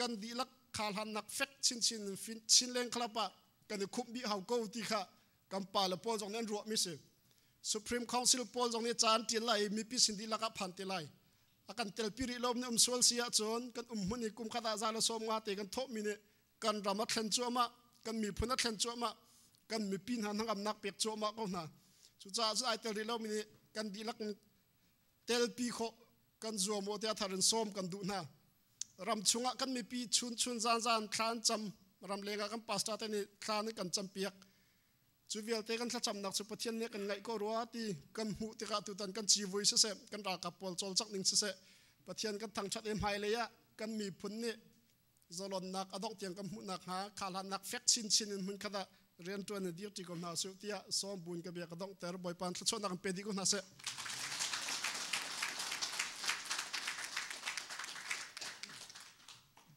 กันดีลักขาลันนักเฟกชินชินฟินชินเลงครับปะกันคุบมีเฮาโกตีค่ะกัมปาละปอนจงน้นรัวมิสิสุพรีมคอนซิลปอนจงเนีจานตีไลมีพิสินดีลักพันตีไลการเตลปิริลมเนี่ยอุ้มสวนเสียจนกันอุ้มมุนิีกุมขัดาจารยสมงาเตกันทบมีเนี่ยกันรำมัดเลนจัวมากันมีพนัดเลนจัวมากันมีปีนหันทั้งอำนักเปียกจัวมาก็นาจุดจ้าสุดไอเตลดีเลามินกันดีลักเตลปีโคกันจัวโอเตียทารันส้มกันดูนะรำชุงกันมีปีชุนชุนจานจานคลานจำรำเลงกันปัสตาเตนี่คลานกันจำเปียกจูเวลเตกันขจำนักสุปเทียนเนี่กันไงก็รัวตีกันหูติกาตุตันกันชีวิตเสพกันรากับปอลจอลจักหนึ่งเสพปเทียนกันทางชัดเอ็มไฮเลยอะกันมีผลนนี่จรอนนักอดอกเตียงกันหูหนักหาคาลันนักเฟกชินชินมันขนาดเรียนตัวในดีที่คนหาสุดที่ซ้อมบุญกับเบียกระดองแต่รบอยปันทุกส่วนนักเป็นดีคนหาเส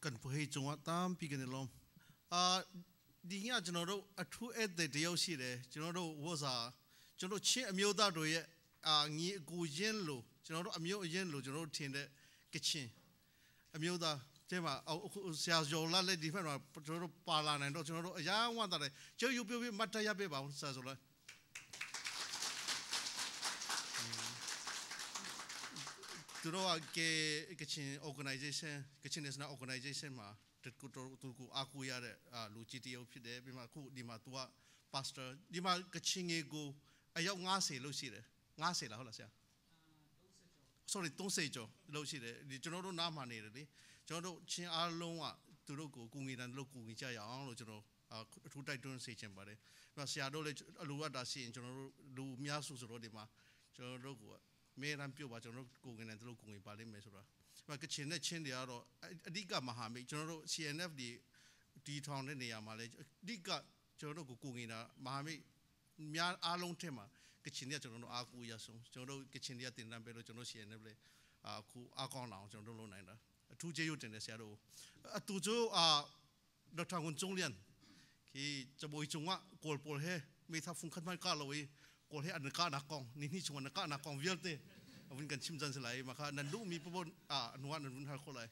กันเพื่อให้จงว่าตามพี่กันลมอ่าဒီညကျွန်တော်တို့အထူးဧည့်သည်တယောက်ရှိတယ်ကျွန်တော်တို့ဝတ်စာကျွန်တော်ချင်းအမျိုးသားတို့ရဲ့အာငီအကူရင်းလို့ကျွန်တော်တို့အမျိုးအရင်းလို့ကျွန်တော်တို့ထင်တဲ့ကချင်အမျိုးသားကျမအခုဆရာကျော်လာလက်ဒီဖက်မှာကျွန်တော်တို့ပါလာနိုင်တော့ကျွန်တော်တို့အရာဝတ်တာလေကျုပ်ရုပ်ပြုတ်ပြီးမတ်တရပြပါအောင်ဆရာကျော်လာသူတို့ကကချင် organization ကချင် national organization မှာတူတူကိုအကူရတဲ့လူကြီးတယောက်ဖြစ်တယ်ပြီးမှအခုဒီမှာ तू က pastor ဒီမှာကချင်ငယ်ကိုအယောက်90လို့ရှိတယ်90လားဟုတ်လားဆရာ sorry 30ကျော်လို့ရှိတယ်ဒီကျွန်တော်တို့နားမှာနေတယ်လေကျွန်တော်တို့ချင်းအားလုံးကသူတို့ကိုကူငွေတန်သူတို့ကူငွေကြရအောင်လို့ကျွန်တော်အထူးတိုက်တွန်းစေချင်ပါတယ်။ဒါဆရာတို့လည်းအလိုအပ်တာရှိရင်ကျွန်တော်တို့လူများစုဆိုတော့ဒီမှာကျွန်တော်တို့ကိုအများရန်ပြုတ်ပါကျွန်တော်တို့ကိုငွေနဲ့သူတို့ကိုငွေပါလိမ့်မယ်ဆိုတာ။ဒါကချင်နဲ့ချင်းတွေကတော့အဓိကမဟာမိတ်ကျွန်တော်တို့ CNF ဒီတီထောင်တဲ့နေရာမှာလည်းအဓိကကျွန်တော်တို့ကိုကိုငွေတာမဟာမိတ်များအားလုံးထက်မှာကချင်တွေကကျွန်တော်တို့အားကိုးရဆုံးကျွန်တော်တို့ကချင်တွေကတင်တန်းပဲလို့ကျွန်တော် CNF လည်းအခုအကောင်းအောင်ကျွန်တော်တို့လုပ်နိုင်တာ။အထူးကျေးဇူးတင်တယ်ဆရာတို့အတူကျိုးအာဒေါက်တာဝန်ကျုံလျန်ခီချဘွိချုံကကောပေါ်ဟဲမေသာဖုန်ခတ်မကလဝေးကောဟဲအနကနာကောင်နိနိချုံနကနာကောင်ဝီလတဲ့ဝန်ကန်ချင်းဇန်စလိုက်မခနန်လူမီပပွန်အာနဝနန်ဝန်ဟာခေါ်လိုက်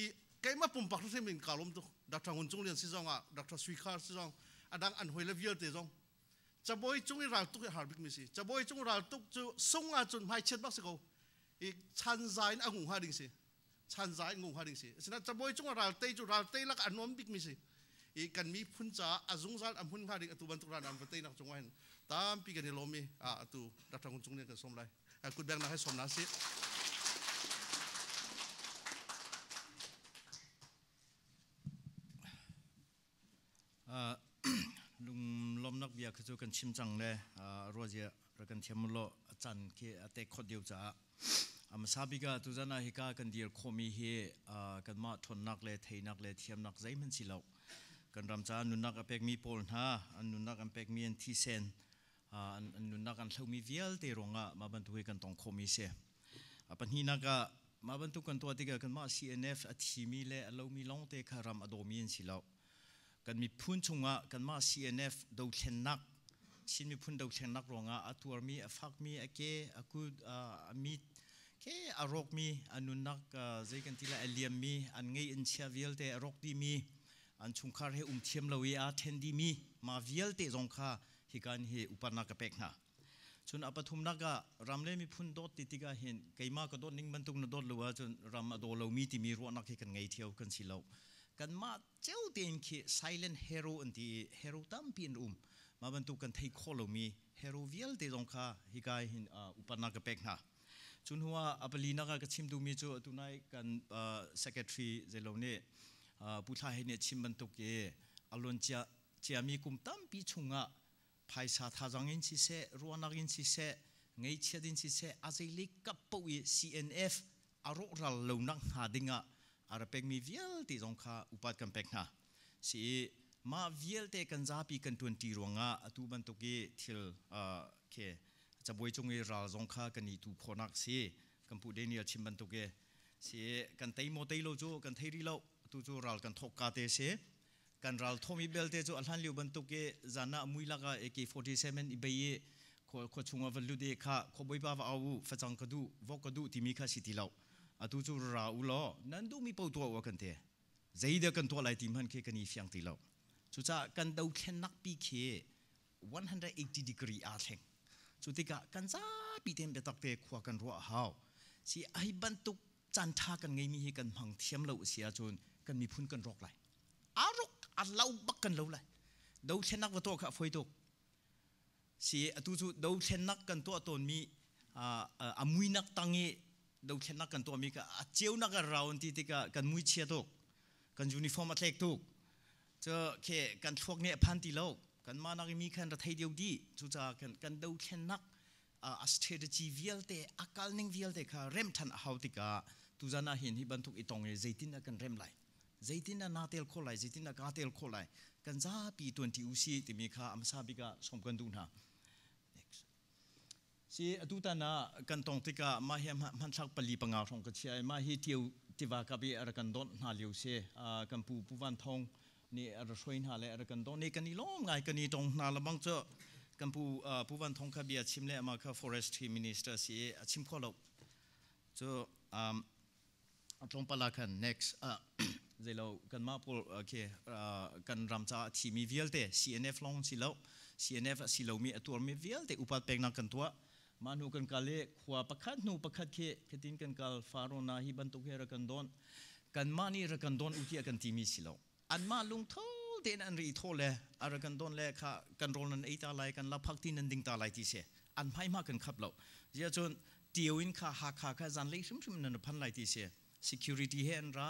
ဤကဲမပုံပတ်စမင်ကလုံးတော့ဒေါက်တာဝန်ကျုံလျန်စီဇောင်းကဒေါက်တာဆွီခါစီဇောင်းအဒန်အန်ဟွေလဝီလတဲ့ဇောင်းจะบอยจงราตุกหาบิกมิสิจะบอยจงราตุกจะส่งอาจุนไฮเช็ดบักสิโกอีชันไซน์อ่างหงหาดิงสิชันใจงูหันสิฉะนั้นจะบอยจงราลเตยจุราเตยลักอันนอมบิกมิสิอีกันมีพุ่นจ้าอาจุงซานอันพุ่นพัาดิอตุบันตุรานอันเตยนักจงวันตามพี่กันี่ลมีอ่ตุรัฐงจงเนี่ยกันสมไรคุณแบงนะให้สมนาสิลุงลมนักเบียคือจกันชิมจังเลยรัวเจียรักันเทียมโลจันเคอเตคดเดียวจ้าอามาซาบิกาตุจานาฮิกากันเดียร์คมีเฮกันมาทนนักเลเทนักเลเทียมนักใจมันสิเลากันรำจานุนักอเปกมีโพลฮะอันนุนักอเปกมีอันที่เซนอันนุนักอันเลมีเวลเตรงะมาบรรทุกกันตองคมีเซอปัญหินักมาบรรทุกกันตัวติกกันมาซีเอ็นเอฟอธิมีเลเลามีลองเตคารำอดมีนสิเลากันมีพุ่นชงะกันมาซีเอ็นเอฟดูเชนนักชินมีพุ่นดูเชนนักรองะอัตร์มีอัฟักมีอเกอดอามีคอารมณมีอนุนักเจกันที่ละเอลียมมีอันง่าอินเชียวิลเตอารมณ์ดีมีอันชุนคาร์เฮอุ้มเทียมลาวีอาเทนดีมีมาวิลเตจงคาฮิการเฮอุปนักเป็กนะจนอปทุมนักรำเล่มีพุ่นดอดติติกาเห็นไก่มาก็ดอดนิ่งบรรทุกนดอดลัวจนรำดอดลวมีที่มีรัวนักให้กันง่าเที่ยวกันสิลาวกันมาเจ้าเตียนคือ silent hero อันที่ hero ตั้มเปียนอุ้มมาบรรทุกกันไทยโคลมี hero วิลเตจงคาฮิการเฮอุปนักเป็กนะจุนหัวอปลีนักก็ชิมดูมีจูตุนัยกันเอ่อ s e c r e t เจลเนี่ยผู้ชายเนี่ยชิมบรรทุกเออาลมณ์จเจามีกุมตั้มปีชงะภายสาทาจังอินชิเซรัวนักอินชิเซไงเชียดินชิเซอาเจลิกับปุยซีเอ็ารมณ์รัลลูนักหาดิงะอารเป็งมีเวลติจงค่ะอุปาทกันเป็งนะสีมาเวลเตกันัาปีกันตุนตีรวงะตุบันตุกเอทิลเอ่อเคจะบวยจงเอราจงข้ากันนีตูพนักเสกันผู้เดนียชิมบันตุเกเสกันเตโมเตโลโจกันเทริโลตูจูรัลกันทกกาเตเสกันรัลทอมิเบลเตจูอัลฮันลิวบันตุเกจานะมุยลากาเอเค47อิเบยขอขอชงอวัลลูเดค่ะขอบวยบาวอาวูฟะจังกะดูวอกกะดูที่มีค่าสิติเลาอตูจูราอุลอนันดูมีปตัววกันเต zaida kan t o l ั tim ี a n ke k a กัน y ี n g ังตี chu cha kan dau khen nak p ี ke 180 degree a theng สุติกะกันซาปีเต็มเปตักเตขวากันรัวหาวสิไอ้บัรตุกจันทากันไงมีให้กันพังเทียมเลวเสียจนกันมีพุ่นกันรกไหลอารกอัลเลาบักกันเลวไหลเดาเช่นนักวัตถุับะฟอยตกสิตุจุเดาเช่นนักกันตัวตนมีอาอามุยนักตังเงเดาเช่นนักกันตัวมีก็เจียวนักกันเราที่ติกะกันมุยเชียตกกันยูนิฟอร์มอัตเลกตกเจอเคกันพวกเนี่ยพันตีโลกกันมานักมีคันรัฐไทยเดียวดีจุจ้ากันกันดาเช่นนักอัสเตอร์จีวิลเตอาการนิ่งวิลเตค่ะเริ่มทันเอาติกาตุจานาเห็นที่บรรทุกอิตองเจตินักกันเริ่มไหลเจตินนาเตลโคไหลเจตินักกาเตลโคไหลกัน้าปีตัวที่อุซีติมีค่ะอัมซาบิกาสมกันดูนะสิตุตานากันตรงติกามาเห็นมันสักปลีปังอาสงกัจเชมาเหนเทียวที่ว่ากับีอรกันดอนนาเลียวเซกันปูปูวันทองนี่เราช่วยหาเลยเรากันตรงนี่กันนี่ล้อมไงกันนี่ตรงนาละบังเจอกันผู้ผู้วันทองคาเบียชิมเล่มาค่ะ f o r e s t มิ minister สีชิมข้อลราจอตรงปลาคัน next เดี๋ยวเรากันมาพูดโอเคกันรำจ้าทีมีเวลเต CNF ลงสิเล้ว CNF สิเรามีตัวมีเวลเตอุปัตเป็นักกันตัวมานูกันกันเลยขวาประคัดนูประคัดเคคตินกันกัลฟารอนาฮิบันตุเฮระกันดอนกันมานี่ระกันดอนอุทิยกันทีมีสิเราอันมาลุงทั่าเดนอันรีทั่วเลยอารักันโดนเลยค่ะกันรอนันไอตาไลกันลบพักที่นันดิงตาไลที่เสอันไม่มากกันครับเราเจ้าจนเดียวอินค่ะหักค่ะค่ะจันเลชุ่มช่มนันพันไลที่เส security เฮนระ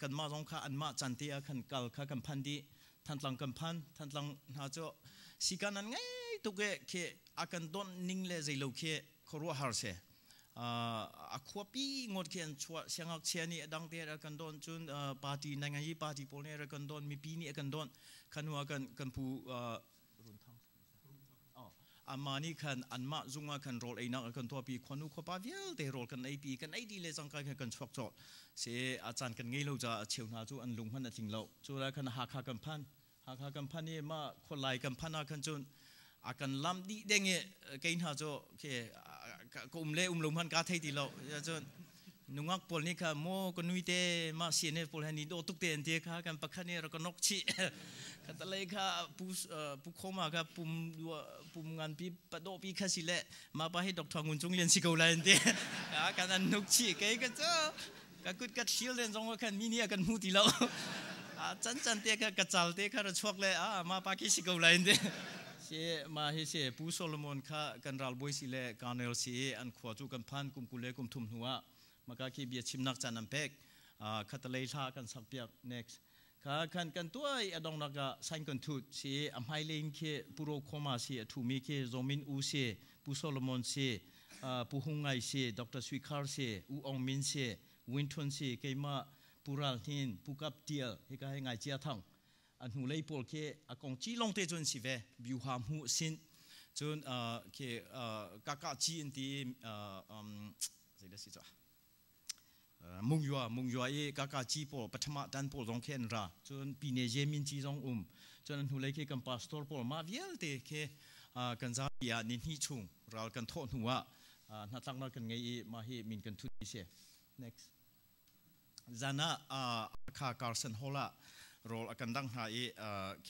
กันมาลงค่ะอันมาจันเตียกันกอลค่ะกันพันดีท่านลังกันพันท่านลังนาเจ้าสิการนั้นไงตุกเกะเคอากันโดนนิ่งเลยใจเราเคครัวฮาร์เซอาควบีงดเขียนชัวเสียงออกเชียนี่ดังเทตะกันโดนจุนอ่อปาร์ตี้ในงานยี่ปาร์ตี้โลเนอร์กันโดนมีปีนี้กันโดนคันวากันกันผู้อ่ออ๋ออามานี่คันอันมาจุงว่าคันโรลเอนักกันทัวปีควนุควบาเวลเตะโรลกันไอปีกันไอดีเลยจังการกันกันชกจอดเสียอาจารย์กันงี้เราจะเชียวนาจูอันลุงพันนัดทิ้งเราจูแล้วคันหักหักันพันหักหักันพันนี่มาคนไล่กันพันนักกันจุนอาการลำดีเด้งเงีกินหาจ่อเคกุมเลอุ้มลมพันกาเทติลอยาจ่นุงักปลนี่ค่ะโมกนุยเตมาเสียนี่ปอลฮันนี่โดตุกเตียนเทค่ะกันปะขันนี่ยรักนกชีกันตะเลยค่ะปุปุคมาค่ะปุ่มดัวปุ่มงานปีปะโดปีค่ะสิเลมาไปให้ดอกทองุนจงเรียนสิเกาลันเตยกันนกชีเกกเจ้ากันกุดกัดชิลเดนจงว่ากันมีเนี่ยกันมูติลอจันจันเตยค่ะกัจจัลเตะค่ะรักชกเลยอ่ามาไปากิสิเกาลันเตยเชมาเฮเชปูโซโลมอนค่ะกันรัลบุยสิเลกานเอลซีอันขวาจูกันพันกุมกุเลกุมทุมหัวมากาคีเบียชิมนักจันนัมเป็กคาตาเลชากันสักเปียก next ค่ะกันกันตัวอดองนักสังกันทุดเชอมไฮเลงเคปุโรคมาเชทูมีเคจอมินอูเชปูโซโลมอนเชปูฮงไงเชดรสวิคาร์เชอูองมินเชวินทอนเชเคมาปุรัลทินปูกับเตียลเฮกาให้ไงเจียทังอันหูเลยปลุกเคอกงจีลงเตจนสิเวบิวหามหูสินจนเอ่อเคเอ่อกากาจีนทีเอ่ออืมสิละสิจ้ะมุงยัวมุงยัวเอกากาจีปอลปัฐมดันปอลจงเคนราจนปีเนเจมินจีจงอุมจนอันหูเลยเคกัมปาสตอร์ปอลมาเวลเตเคอ่ากันซาปิอานินฮิชุงเรากันโทษหัวอ่านัตังนักกันไงมาเฮมินกันทุกติเช next จานะอ่าคาการ์สันฮอล่ารอลอาการดังหายเค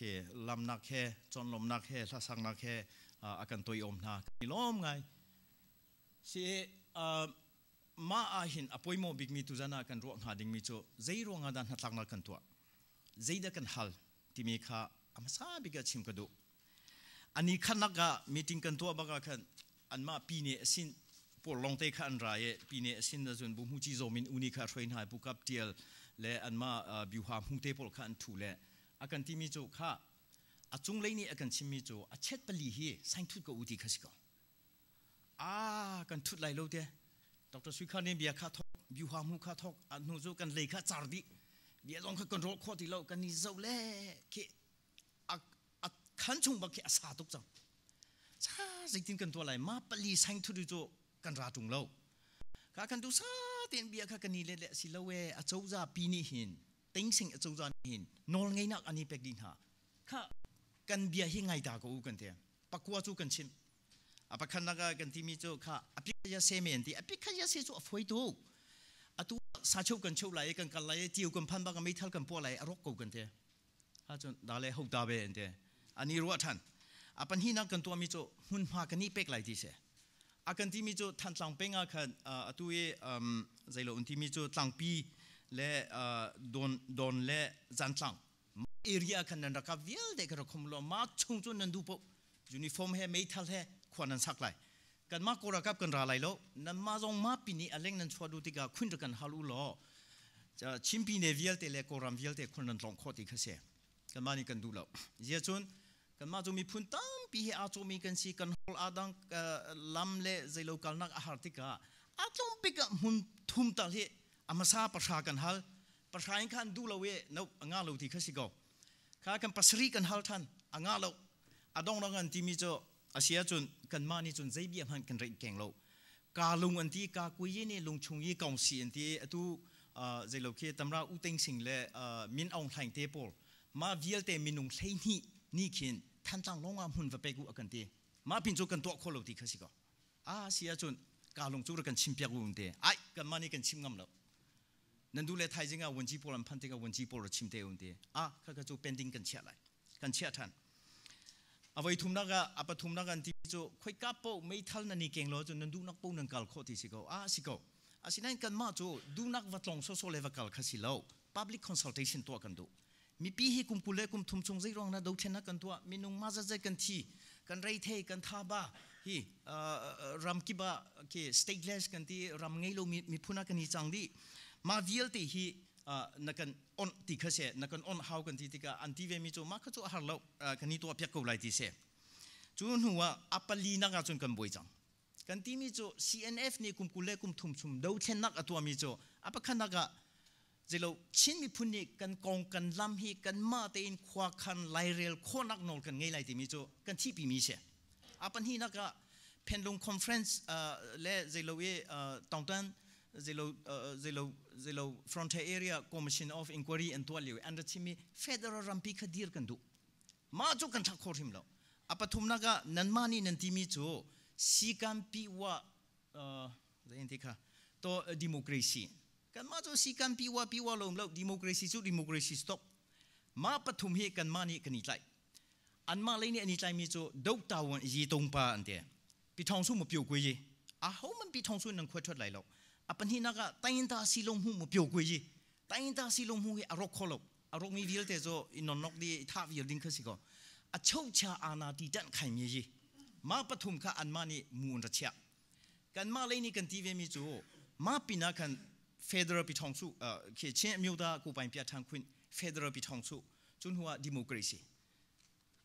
ลำนักแค่จนลมนักแค่ท่าสังนักแค่อาการตัวอมนากี่ล้มไงเชมาอาหินอัยมบิกมีตุจนากันรวงหาดิงมีโจใจรวงอดันหัดลักนักกันตัวใจดกันฮัลที่มีข้าอามาซาบิกชิมกระดูอันนี้ขันนักกะมีติงกันตัวบังกันอันมาปีนี้สินปวดลงเตะขันรายปีนี้สินนะจนบุมหูจีโจมินอุนิคาช่วยนายปุกับเดียลและอันมาบิวฮามฮุงเตปอลขันทูและอากันที่มีโจข้าอาจงเลนี่อากันชิมีโจอาเช็ดปลีฮีสังทุดกอุติขสิกอากันทุดไหลโลเดดรสุขานี่เบียข้าทอกบิวฮามุูข้าทอกอันนู้โจกันเลยข้าจารดิเบียลองข้ากันรคข้อที่เรากันนี่เจ้าเล่เคอะอะขันชงบักเคอาสาตุกจังซ้าสิ่งที่กันตัวไหลมาปลีสังทุดโจกันราตุงเราข้ากันดูซาเตบียกันนี่เลยสิเลวอาจจะปีนี่เห็นติงสิงอาจจะเห็นนอลไงนักอันนี้เป็นดินหาค่ะกันเบียใหงไงตากูกันเถอะปักกัวจูกันชินอะปักขันนักกันที่มีโจค่ะอะพิคยาเซมันดีอะพิคยาเซจูะฟอยตูอะตัวสาชูกันชูไหลกันกันไหลจิ้วกันพันบางกันไม่ทัลกันปัวไหลอรกกูกันเถอะฮาจนดาเล่หกดาเบนเถอะอันนี้รู้ทันอะปัญหานักกันตัวมีโจหุ่นพากันนี่เป็นไรดีเสียอาการที่มีจุดทางจังเป็งอาการตัวเอ่อใจเราันที่มีจุดจังปีและโดนโดนและจันจังเอเรียการนั้นราคาเวลเด็กเราคุ้มลงมาชงจนนั่นดูปุ๊บยูนิฟอร์มเฮไม่ทันเฮควรนั้นสักไรกันมาโกรักับการราไรโลนั่นมาจงมาปีนี้อะไรนั้นชัวร์ดูที่กับคุณจะกันฮัลโหลจะชิมปีเนี่ยเวลเดเลกอรันเวียลเดคุณนั้นลองขอที่เข่เกันมานี่กันดูแล้วเยอะจนกันมาจูมีพุ่นตั้มปีเฮอาจูมีกันสีกันฮอลอาดังลำเล่ใจโลกาลนักอาหารติกาอาจูมีกับมุนทุ่มตาเฮอามาซาประชากันฮัลประชาอินคันดูเลวเนอะงาโลที่ึ้นสิ่งกข้ากันปัสรีกันฮัลท่านงาโลอาดองรองันที่มีจ่ออาเซียจุนกันมานี่จุนใจเบียมันกันเร่งเก่งโลกาลุงอันที่กาคุยเนี่ยลงชงยี่กองสีอันที่ตู้ใจโลเคตัมราอุติงสิงเละมินอองแทงเทปอลมาเวียลเตมินุงใช่หนี้นี่คินท่านจังลงอ่ะหุ่นไปกูอกันตีมาพินจูกันตัวคนเราดีขึ้นสิก็อาเสียจนกาลงจูกันชิมเปียกูอุ่นเดีไอ้กันมานี่กันชิมงำแล้วนั่นดูแลไทยจิงอ่ะวันจีโปรันพันเตกวันจีโปลชิมเตอย่นเตะอ่ะข้าก็จูเป็นดิ้งกันเชียร์ลยกันเชียร์ท่านเอาไว้ทุ่มนักอ่ะอาปทุ่มนักกันที่จูค่อยกับโปไม่ทันนั่นนี่เก่งแล้วจนนั่นดูนักปูนั่งกาลโคตรสิก็อ่ะสิก็อาสินั่นกันมาจูดูนักวัดลงโซโซเลวกัลขึ้นสิแล้ว public consultation ตัวกันดูมีปีให้กุมกุเลกุมทุมชงใจรองนะดูเช่นนักันตัวมีนุ่งมาจะใจกันทีกันไรเทกันท่าบ้าฮีรำกีบ้าเคสเต็กเลสกันที่รำไงเรามีมีพูนักกันนี่จังดีมาเดียลตีฮีนักกันออนติคเสนักกันออนเฮากันที่ติกาอันที่เวมิจูมาขจูหารเลากันนี่ตัวพิจากณาลตีเสจูนหัวอัปปลีนักจนกันบ่อยจังกันที่มิจู CNF นี่กุมกุเลกุมทุมชุมดูเช่นนักตัวมิจูอัปปขันนักจะเราชินมีพุนิกันกองกันลำฮีกันมาเตินควาคันไลเรลโคนักนอลกันไงไรที่มีจูกันที่ปีมีเชียอาปันฮีนักก็เพนลงคอนเฟรนซ์และจะเราเอตองตันจะเราจะเราจะเราเ r o ร t i e อ area c o m m ช s s นออฟอิ n ค u i r y a n นตัวเลียวอันดับที่มีเฟเดร a ลรัมพีคดีร์กันดูมาจูกันทักโคทิมเราอาปัทุมนักกนันมานีนันที่มีจูสิกันปีว่าเอ่อจะเหนที่ค่ะตัวดิโมครีซีกันมาจูสีกันปีว่าปีว่าลงแล้วดิโมคราซีจูดิโมคราซีสต็อปมาปฐุมเฮกันมานี่กันนี่ใจอันมาเลยเนี่ยอันนี้ใจมีจูดอกตาวันยีตรงปาอันเดียปีทองสู้มาเปียวกุยยีอาเขามันปีทองสู้นั่งควดชดไหลแล้วအပနိနာကတိုင်းတာစီလုံးမှုမပြုတ်ခွေကြီးတိုင်းတာစီလုံးမှုရဲ့အရော့ခေါ်လို့အရော့မီဗီလ်တဲ့ဆိုအင်နော်နော့ဒီသာဗီလ်ဒင်းခစီကောအချုပ်ချာအာနာတီတန်ခိုင်မြေကြီးမပထုမ်ခအန်မနီမွန်ရချာကန်မလေးနီကန်တီဗီမီချူမပိနာကန်ฟเดอร์ปิทองสุเอ่อเขียนเช่นมิวดากูไยพิจารณาคุณเฟเดอร์ปิทองสุจุนหัวดิโมคราซี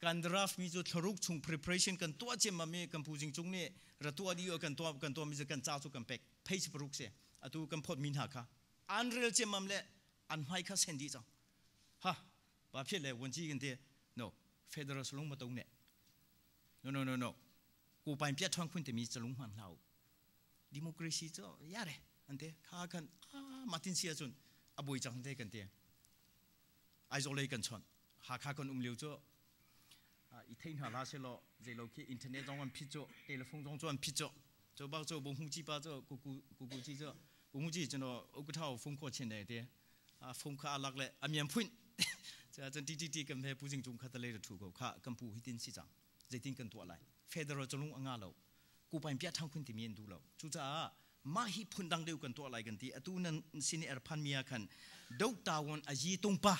การดราฟมีจุดทรุกชุงพรีเพรชันกันตัวเจมมามีกันผู้จริงจุงเนี่ยระตัวดีกันตัวกันตัวมีจุดกันจ้าสุกันเป็กเพชรปรุกเสียอะตัวกันพอดมินหาค่ะอันเรื่องเจมมามเล่อันไม่ค่ะเซนดีจังฮะบาเพียเลยวันที่กันเดียโนเฟเดอร์สลงมาตรงเนี่ยโนโนโนโนกูไปพิจารณาคุณแต่มีจะลุงหันเราดิโมคราซีจ้ะยากเลยอันเดข้ากันอามาตินเสียจุนอบุยจังเดกันเดียไอโซเลยกันชนหาข้ากันอุ้มเลี้ยวจ่อีเทนหาลาเชลเจโลคีอินเทอร์เน็ตจงวันพิจโทรศัพท์จงจวนพิจโจบ้าโจบงหูจีบ้าโากูกูกูกูจีโจบุงหูจีจนโอุกเท่าฟงโคเชนเดียอาฟงข้าลักเลยอามีนพุ่นจะจนที่ที่กันเพผู้จิงจงคาตะเลถูกกับข้ากัมพูฮิตินสีจังเจตินกันตัวอะไรเฟเดอร์จะลุงอ่างเรากูไปพิจารณาคุณที่มีนดูเราจูจ้ามาฮีพุนดังเดียวกันตัวอะไรกันที่อตูนั้นสินเอรพันมียคันดอกตาวันอาจีตรงปะ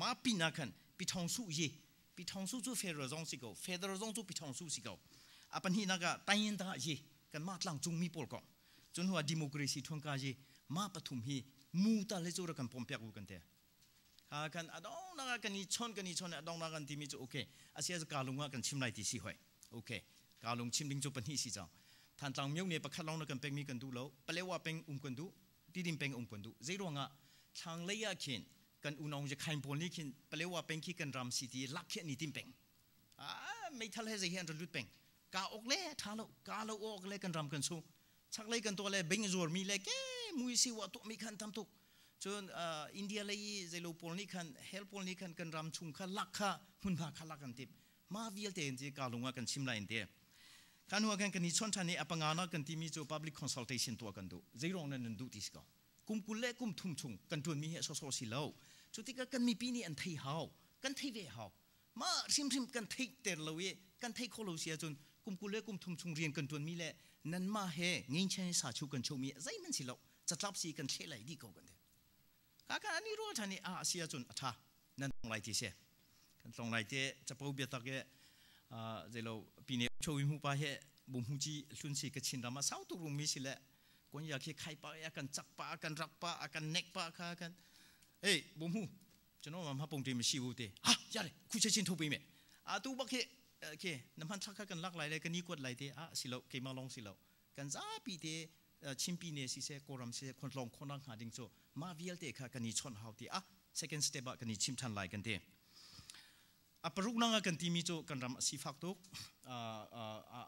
มาปีนักันปีทองสู้ยีปีทองสู้จู่เฟดร์ซองสิเกาเฟดร์ซองจู่ปีทองสู้สิเกาอปันฮีนักตายันตายีกันมาตั้งจุงมีปอลกองจนหัวดิโมกรีซีทวงกายีมาปฐุมฮีมูตาเลจูระกันปมเปียกูกันเถอะอากันอดองนักกันนี่ชนกันนี่ชนอดองนักกันทีมีจูโอเคอาเซียจกาลุงว่ากันชิมไลที่สิหอยโอเคกาลุงชิมดิงจูปันฮีสิเจ้าท่านจังมิวเนี่ยประคัดลองนักันเป็นมีกันดูแล้วแปลว่าเป็นอุคมกันดูที่ดินเป็นอุคมกันดูเจรวงอ่ะทางเลียขินกันอุนองจะขันนีีขินแปลว่าเป็นขี้กันรำสีดีลักขี้นนี่ดินเป็นอ่าไม่ทะเลจะเห็นจะลุดเป็นกาออกเล่ทาลกาลออกเล่กันรำกันสูชักเล่กันตัวเล่เบ่งจวมีเล่แกมุยสิวะตุมีขันทำตุกจนอ่าอินเดียเลยเจลูนนีขันเฮลนนีขันกันรำชุมขันลักขะมุนมาขัะลักกันติพมาวิงเตนจีกาลงว่ากันชิมลายเตียคันว่ากันกันนี้ชนท่านนี้อปงานากันที่มีจ public consultation ตัวกันดูใจรองนั่นนั่นดูที่สก็คุมกุลเล่คุมทุ่มชงกันจนมีเหตุสอสิเล่าชุดที่ก็กันมีปีนี้อันทีหาวกันทีเวหาวมาซิมซิมกันทีเตลเลวีกันทีโคโลเซียจนคุมกุลเล่คุมทุ่มชงเรียนกันจนมีแหละนั่นมาเหเงินเช่นสาชูกันชูมีใจมันสิเล่าจะรับสีกันเชลนไดีกว่ากันเด้อการนนี้รู้ท่านนี้อาเซียจนอ่ะท่านั่นตรงไรที่เสียกันตรงไรที่จะเปรียบียบกันเดี๋ยวปีนี้ช่วยมูไปเหบุมหจีลุนสิกชินรามาสาวตุรุมิสิละคนอยากให้ใครไปกันจักปะกันรักปะกันเน็กปะค่ะกันเอ้บุมหูจะน้องมาพับปงตีมชิวเตฮะยาเลยคุยเชินทุบไปไหมอาตุบักเหโอเคน้ำมันชักกันลักไหลเลยกันนี่กดไหลเตอ่ะสิเราเกมาลองสิเรากันจ้าปีเตชิมปีเนสิเซกรัมเซคนลองคนลังหาดิงโซมาวิยลเตค่ะกันนี่ชนเฮาเตอ่ะ second step กันนี่ชิมทันไหลกันเตอัปรุกนังกันทีมีจกันรำสีฟักตุก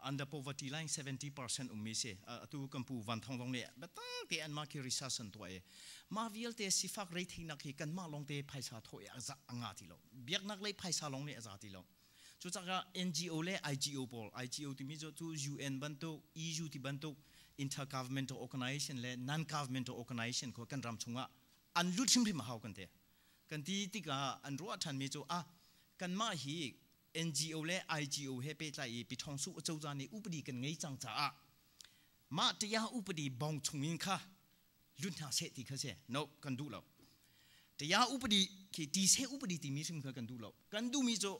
อันดับพอวัติไลน์เซเปอร์เซนต์อุมมีเสตุกันปูวันทองลงเนี่ยแต่ตั้งแต่อันมาคิริซาสันตัวเอมาวิลเตสีฟักเรทินักกันมาลงเตภัยซาทัวเอจะงาติโลเบียกนักเลยภัยซาลงเนี่ยจาติโลจุจักก็เอ็นจีโอเลย IGO ีโอพอลไอจที่มีจุูเอ็บันทุกอ U ยที่บันทุก intergovernmental organization เลย non-governmental organization ก็กันรำชงว่าอันรุ่นชิมพิมหากันเตะกันที่ที่ก็อันรู้ว่าท่านมีจุอะกันมาฮีเ NGO และ IGO เฮเปใจปิทองสู้เจ้าจานีอุปดีกันไงจังจ้ามาตยาอุปดีบองชงอินค่ะลุนหาเสติค่ะเสนกกันดูเราแต่ยาอุปดีคือดีเสอุปดีที่มีสิ่งกันดูเรา กันดูมีจโอ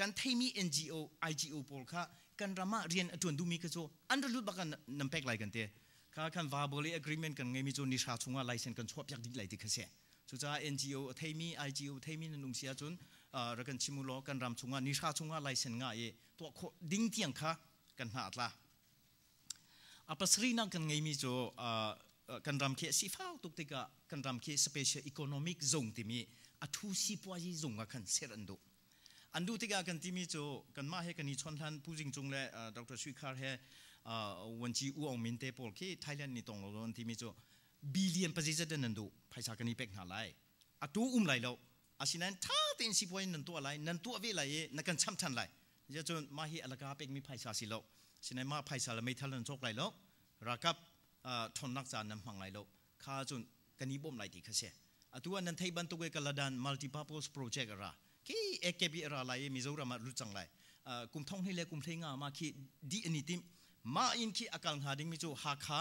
กันไทยมี NGO i g ีพอปอลค่ะกันรามาเรียนจวนดูมีก็จจออันรุดบักันนำเป็กไลกันเตะค่ะกันวาบริเอ e ร m e n นกันไงมีจโอนิชาชงว่าไลเซนกันชอบอยากดีไลติค่ะเสสุจ้าเอ็นจีโไทยมี i g o เไทยมีนุ่มเสียจนรักันชิมุโลกันรำชุงานิชาชุงาไลเซนงาเอตัวคดิ้งเตียงค่ะกันหาดละอาปัสรีนักกันไงมีโจกันรำเคสิฟ้าตุกติกะกันรำเคสเปเชียลอีโคโนมิกซงที่มีอาทูซีปัวยีซงกันเซรันดูอันดูติกากันที่มีโจกันมาให้กันนิชนทันผู้จิงจงและดรชุคาร์เฮวันจีอูอองมินเตปอลเคไทยแลนด์นี่ตรงเราที่มีโจบิลเลียนปซจนต์เดินนันดูภาษากันนี้เป็กหาไลอาตูอุ้มไลแล้วอาชินันท่าเต็นสิบวันนันตัวอะไรนันตัวเวลาเยนักกันช้ำทันไรจะจนมาฮีอลกาเป็กมีไพยชาสิโลชินันมาไพยชาลไม่ทันนันโชคไรโลกรักับทนนักจานน้ำฟังไรโลกข้าจนกันนี้บ่มไรดีเขเสยตัวนันไทยบันตุเกกระดันัลติพาร์โพสโปรเจกต์ระคีเอเกบีอะไรมิโซรามารู้จังไรกลุ่มท่องให้เลกลุ่มเทงามาคีดีอันนี้ทิมมาอินคีอาการหาดิงมิโจฮักฮา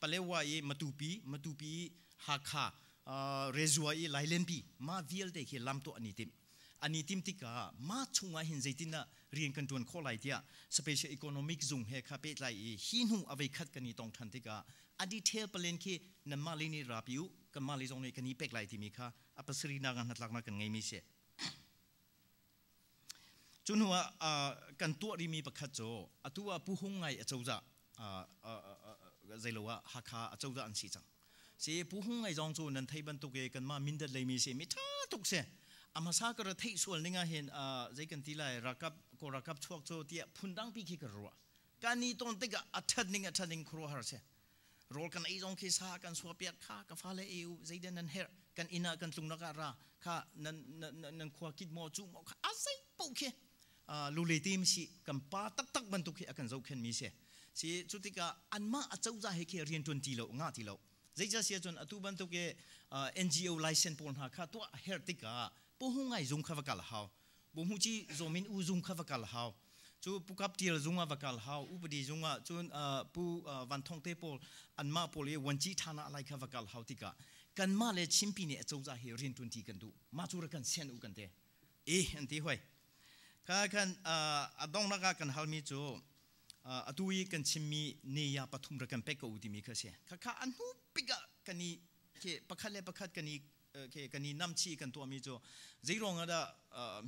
ปะเลวายมาตูปีมาตูปีฮักฮาเรซัวอีไลเลนปีมาวิลเดคีลำตัวอันนี้ติมอันนี้ติมติกามาชงไอเห็นใจตินะเรียนกันตัวข้อไลเดียสเปเชียลอีโคโนมิกซุงเฮคาเปตไลหินหูเอาไว้คัดกันนี้ตรงทันติกาอดีเทลเปลนคีนัมมาลินีรับอยู่กันมาลิจงในกันนี้เป็กไลที่มีค่ะอัปสรีนากันหัดลักนักันไงมีเสียจนหัวกันตัวรีมีประคัตโจอตัวผู้หงายเจ้าจะเจ้าละฮักคาเจ้าจะอันสีจังเสียผู้หงไอ้จองจนันไทยบรรทุกเอกันมามินเดเลยมีเสียมิท่าทุกเสียอามาซากระเทยส่วนนึงเห็นอ่าใจกันทีไรรักกับก็รักกับช่วงโจเตียพุ่นดังพี่ขี้กรัวการนี้ตอนติกอัดทัดนึงอัดทัดนึงครัวหรอเสียรอลกันไอ้จองขี้ซากันสวเปียกข้ากบฟ้าเลเอวใจเดนนันเฮรกันอินากันตุงนักราข้านันนันนันขวาคิดมอจูมอข้าอาศัยปุ๊กเอลูเลตีมสิกันปาตักตักบรรทุกเอกันเจ้าเข็นมีเสียสิจุดติกอันมาอาจจ้าใจเขเรียนจนทีโลง่าทีโล zai cha sia chon atu ban to ke ngo license pon ha kha to her tika po hungai zum kha vakal hao bo mu chi zomin u zum kha vakal hao chu pukap tir zunga vakal hao upadi zunga chun pu wan thong te pol an ma pol ye wanchi thana lai kha vakal hao tika kan ma le chimpi ne chau za he rin tun ti kan du ma chu ra kan sen u kan te e an ti hoi kha kan adong na ka kan halmi chu adu i kan chimmi ni ya pathum ra kan pe ko udimi ka se kha kha anu piga kani ke pakhale pakhat kani ke kani nam chi kan to mi jo zeirong da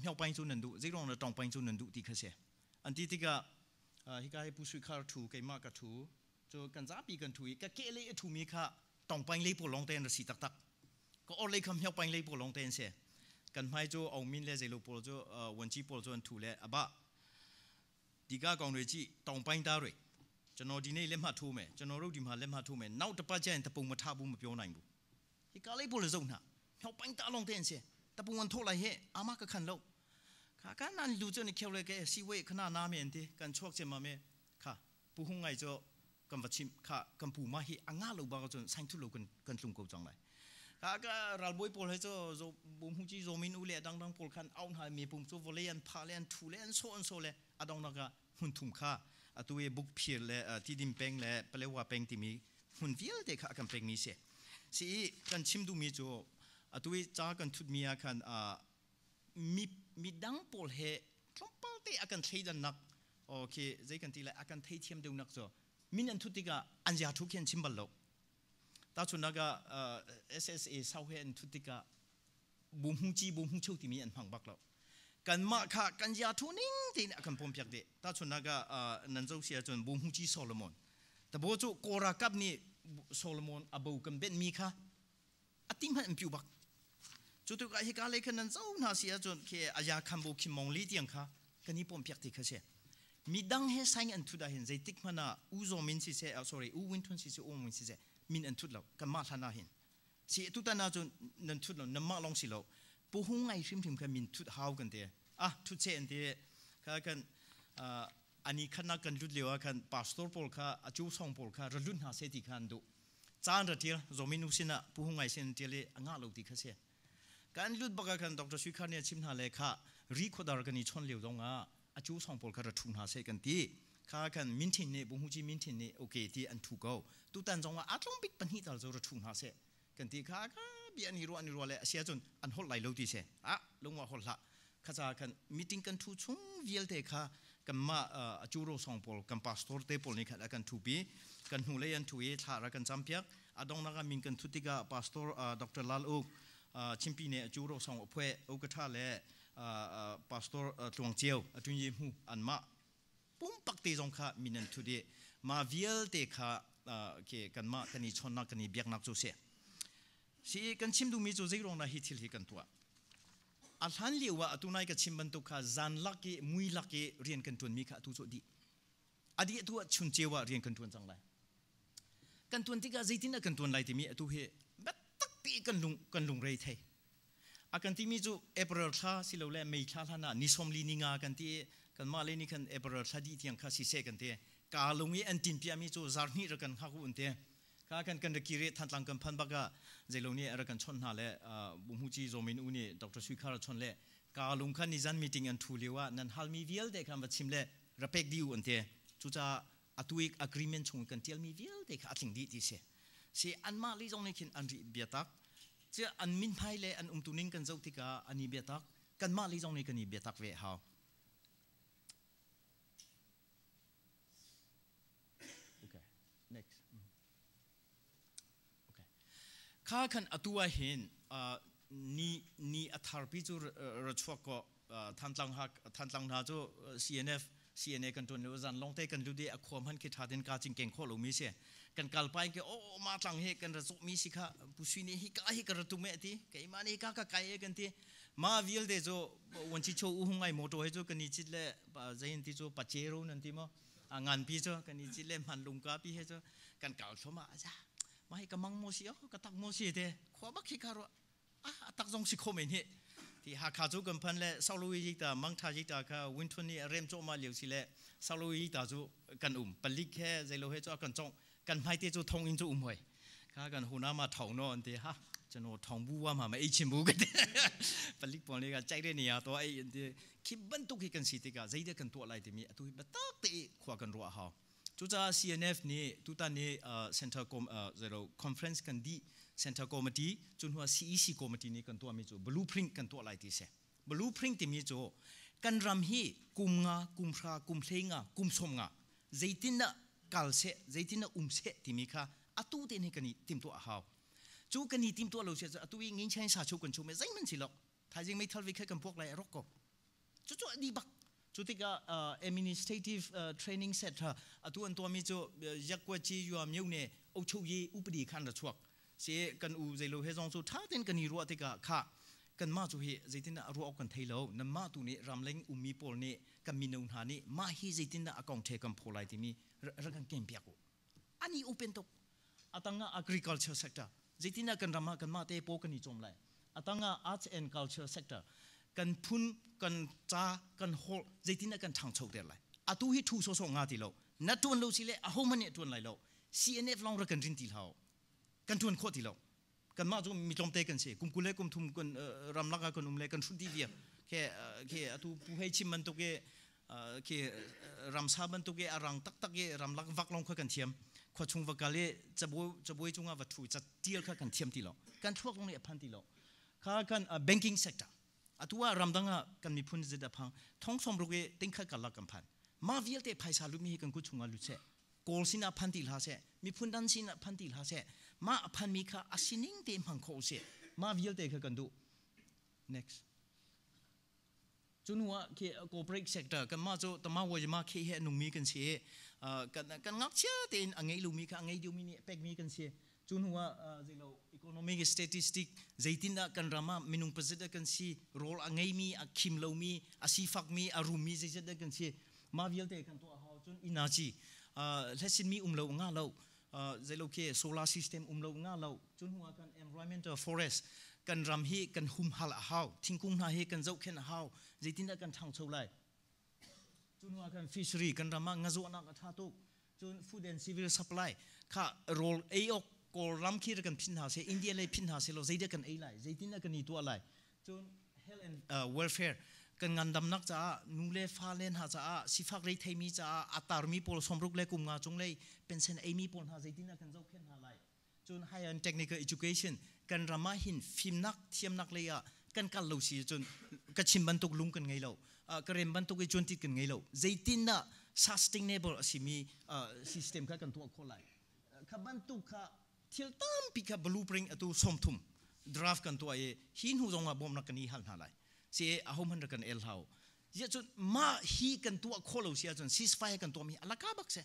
mhyau pain chu nandu zeirong da tong pain chu nandu ti kha se anti ti ga hi ka pu sui khar thu ke ma ka thu jo kan za pi kan thu i ka ke le thu mi kha tong pain le po long ten ra si tak tak ko or le kham mhyau pain le po long ten se kan mai jo au min le zelo po jo wan chi po jo an thu le aba ဒီကကောင်တွေကြည့်တောင်ပိုင်းသားတွေကျွန်တော်ဒီနေ့လက်မှတ်ထိုးမယ်ကျွန်တော်တို့ဒီမှာလက်မှတ်ထိုးမယ်နောက်တစ်ပတ်ကျရင်တပုံမထဘူးမပြောနိုင်ဘူးဒီကလေးပို့လို့စုံနာမြောက်ပိုင်းသားလုံးတဲ့ချင်းတပုံဝင်ထိုးလိုက်ဟဲ့အာမကခန်လို့ခါကနန်လူကျနေကျော်လေကဲစီဝေခနာနာမြန်တဲ့ကန်ချော့ချင်မမဲခါပူဟုံငိုင်ကျော်ကံဝချင်းခါကံပူမဟိအငါလောဘာကကျွန်ဆိုင်ထုလောကန်ကန်လုံကောကြောင်းလိုက်ခါကရာလ်ဘွိုးပိုလ်ဟဲကျော်ဇိုဘုံဟူကြီးဇိုမင်းဦးလေတန်းတန်းပိုလ်ခန်အောင်ဟာမီပုံဆိုဗလီယန်ဖာလန်ထူလန်ဆိုအန်ဆိုလေอดองนักหุ่นทุ่มค่าตัวเอบุกเพียรและที่ดินเปงและเปลว่าเปงที่มีหุ่นเวียลเด็กกันแปงมีเสียสิกันชิมดูมีจูตัวเอจ้ากันทุดมีอาการมีมีดังปลเหุทงปังเตะการใช้ดันนักโอเคใจกันทีละอาการเทเทียมเดียวนักจ้ะมินันทุติกาอันยาทุกเขียนชิมบัลลลตาชุนักเอสเอสเอสาวเฮนทุติกาบุ้มหุ่นจีบุ้มหุเชโ่ยวที่มีอันพังบักแล้วกันมาค่ะกันยาทุนิงที่นี่กันพมพิจกเดตาชนนัก่านันเจ้าเสียจนบุมฮุจีโซโลมอนแต่บอกจู่โกรากับนี่โซโลมอนอาบูกันเบ็นมีค่ะอติมันผิวบักจุตที่ก็ฮิกาเลกันนันเจ้าหน่าเสียจนเคอายาคันบุคิมองลีเดียงค่ะกันนี่พมเพียกที่เขาเส่ยมีดังเฮสังอันทุดาเห็นใจติกมันาอูโซมินซิเซอ sorry อูวินทุนซิเซอูมินซิเซมินอันทุดเรากันมาทานาเห็นสิทุตานาจนนันทุดเรานมาลองสิเราผู้หงไอ้ชิมชิมกันมินทุดหาวกันเดียอ่ะทุดเช่นเดียค่ะกันอันนี้ขณะกันลุดเลียวกันพาสตอร์พอลค่ะอาจูสองพอลค่ะระลุ่นหาเสติกันดูจานระเทียร์ zoom นุสินะผู้หงไอ้เซนเทียเลยงาลูกดีเขาเสียการลุดบอกกันดรสุขานี่ชิมหาเลยค่ะรีคอดาร์กันนี่ชนเลียวตรงอ่ะอาจูสองพอลค่ะระทุนหาเสกันดี่ข้ากันมินทินเนี่ยบุ้งจีมินทินเนี่ยโอเคที่อันถูกเอาตุตันจงว่าอาจลงบิ๊กปัญหาเราจะระทุนหาเสกันดี่ข้ากันปีอันฮิรัวอันีิรัวเลยเสียจนอันหดไหลเลงดีเสอะลงว่าหดละข้าจะกันมีติ้งกันทุชุ่มเวียลเตค่ะกันมาจูโรสองปอลกันพาสตอร์เตปอลนี่ค่ะกันทูบีกันหูเลยันทูเอทารักันจำเพียกอดองนักมิงกันทุติกาพาสตอร์ด็อกเตอร์ลาลูชิมปีเน่จูโรสองอพวยอุกท่าเลยพาสตอร์ตวงเจียวจุนยิมูอันมาปุ่มปักตีจงค่ะมินันทุเดมาเวียลเตค่ะเกี่ยกันมากันนี่ชนนักกันนี่เบียกนักจูเสียสงกันชิมดูมีจูจิรองนะฮิติลฮิกันตัวอัลฮันเลียวว่าตัวนายกันชิมบันตุค่ะจันลักกีมุยลักกีเรียนกันทวนมีค่ะทุจดีอดีตัวชุนเจว่าเรียนกันทวนจังไรกันทวนที่กาจิตินะกันทวนไรที่มีตัวเฮบบตักตีกันลุงกันลุงไรไทยอากันที่มีจูเอเปอร์ท่าสิเราแลไม่ท่าท่านะนิสมลีนิงากันที่กันมาเลนี่กันเอเปอร์ท่าดีที่ยังข้าสิเซกันเตะกาลุงยี่อันตินพิอามีจูจาร์นี่รักันข้ากุนเตะกากันกันจะกี่เรื่องทันตังกันพันปักก็เจลาหนี้อะไกันชนหาเลยบุมฮุจีโรมินอุนี่ดรสุขาราชนเลยกาลุงขันนิจันมีติงอันทูเลวะนั่นฮัลมีวิลเด็กคำว่าชิมเลยรับเป็กดิวอันเทจุจ้าอตุยอักริเมนชงกันเทียลมีวิลเด็กอาทิงดีที่เสียเสียอันมาลิจงในขินอันริบีตักเจะอันมินไพเลอันอุ่มตุนิงกันเจ้าที่กาอันนี้บีตักกันมาลิจงนในกันนี้บีตักเวห์เขาข้าคันอตัวเห็นนี่นี่อัธรพิจูรชวกก็ทันตังหักทันตังหาจู CNF CNA กันตัวนี้ว่าจันลงเตะกันดูดีอความหันคิดหาดินกาจิงเก่งข้อลงมีเสียกันกลับไปก็โอ้มาตังเฮกันระจมีสิคะผู้ชวินี่ฮิกาฮิกระตุ้มเอตีไก่มานี่กากะไก่กันที่มาวิลเดโจวันทช่โชอุหงไงโมโตเฮโจกันนี่จิตเล่ใจนที่โจปัจเจโรนันทีมั้งงานพี่จูกันนี่จิตเล่มันลุงกาพี่เฮจูกันกลสมาจ้ามาให้กำมังโมเสียก็ตักโมเสียเดขวบักขี้การะอ่ะตักจงสิโคมินี่ที่หาคาจูกันพันเลยซาลูยิตามังทาจิตาค่ะวินทุนี่เริ่มโจมมาเหลียวสิเลยซาลูยิตาจูกันอุ่มปลิกแค่ใจโลเฮจ้ากันจงกันไม่เตจูทงอินจูอุ่มเฮข้ากันหูน้ามาถ่องนอนที่ฮะจะโนทองบูว่ามาไม่ชิมบูกันเดปลิกปอนี่ก็ใจเรนี่อ่ะตัวไอ้ที่คิดบรรทุกให้กันสิเติกาใจเดียกันตัวอะไรที่มีตัวแบบตักตีขวากันรัวเฮา tuta CNF ni này, ni uh, center com uh, zero conference kan di center committee chun hua CEC committee ni kan to mi chu blueprint kan to lai ti se blueprint ti mi chu kan ram hi kum nga kum phra kum hle nga kum som nga zaitin na kal se zaitin na um se ti mi kha atu te tìm kani tim Chú a haw tìm kani tim to à se atu ngin chen sa chú kan chú me dây mình chỉ lo thai jing mai thằng vi kha kan pok lai rok ko Chú chu di bak จุดที่กอ่อ administrative training center ตัวอันตัวมีจะยักกว่าจีอยู่อ่มีอยู่เนี่ยโอชูยีอุปดีขันระชวกเสกันอูใจโลเฮซองสุท่าเต้นกันนี่รัวที่กาค่ะกันมาจุเฮเจตินะรัวเอากันไทยแล้วนั่นมาตัวนี้รำเล้งอุมีปอลนี่กันมีนูนหานี่มาฮีเจตินะอากองเทกันโพไลที่มีรักกันเก่งเปียกุอันนี้อุป็นตกอะตั้งก่ะ agriculture sector เจตินะกันรำมากันมาเตโปกันนี่จมเลยอะตั้งก่ะ arts and culture sector กันพุ่นกันจ้ากันโหกใจที่นั่กันทางโชคเดียร์เลยอตุฮิทูโซโซงาติโลนัดทวนโลสิเลอาโฮมันเนี่ยทวนไหลโลซีเอ็นเอฟลองรักกันรินติลเฮากันทวนโคติโลกันมาจุมีจอมเตกันเสียกุมกุเลกุมทุมกันรำลักกันอุมเลกันชุดดีเดียแค่แค่อตุผู้ให้ชิมมันตุเกแค่รำซาบันตุเกอารังตักตักเกรำลักวักลองค่อยกันเทียมขวชงวักกาเลจะบวยจะบวยจงอาวัตถุจะเตียลค่อยกันเทียมติโลกันทั่วตลงนียพันติโลข้ากันงกิ้งเซกเตอร์อตัวรำดังกันมีพูนจะดัพังท้องสมรู้เต็งขักลักกันพันมาวิ่งเตะไปซาลุมีกันกุชงาลุเชกอลสินาพันติลาเชมีพูนดันสินาพันติลาเชมาพันมีข้าอาศินิ่งเตมพังโคเชมาวิ่งเตะกันดู next จนว่าเคกอบริกเซกเตอร์กันมาจูตมาวยมาเคเฮนุมีกันเชกันกันงักเชื่อเตนอังเยลุมีข้าอังเอยุมีเนี่ยเป็กมีกันเช chun huwa zilo uh, economic statistic zaitin da kan rama minung pazida kan si role angai mi a kim lo mi a si fak mi a rumi zaida kan si ma vial te kan to a ha chun inachi uh, lesin mi um lo nga lo uh, zilo ke solar system um lo nga lo chun huwa kan environmental forest kan ram hi kan hum hal a hao hau thingkung na he kan zau ken a hau zaitin da kan thang chau lai chun huwa kan fishery kan rama nga zo na ka tha to chun food and civil supply kha role ayok กอลัมคีรกันพินหาเซอินเดียเลยพินหาเซเราใจเด็กกันเอ้ไรใจตินกันนี่ตัวอะไรจน h e a l นเอ n d w ร์ f ฟร์กันงานดำนักจ้านูเลฟ้าเลนหาจ้าสิฟักเรทไทยมีจ้าอัตาร์มีปอลสมรุกเล็กุมงาจงเลยเป็นเส้นเอมีปอลหาใจตินกันเจ้าเพี้ยนหาไรจนให้อันเทคนิค h n i c เกชันกันรามาหินฟิมนักเทียมนักเลยอ่ะกันกันเ่าสิจนกระชิมบรรทุกลุงกันไงเรากระเรมบรรทุกไอจนติดกันไงเราใจตินน่ะ sustainable สิมีเอ system ต็มกันทัวคนไรข่ะบรรทุกค่ะเที่ยวตามพิกาบลูปริงอตวสมทุมดราฟกันตัวเอหินหูจงอาบอมนักนี้หันหาไหลเสียอาหมันรกันเอลเฮาเสียจนมาฮีกันตัวโคลเสียจนซิสไฟกันตัวมีอลรกาบักเสีย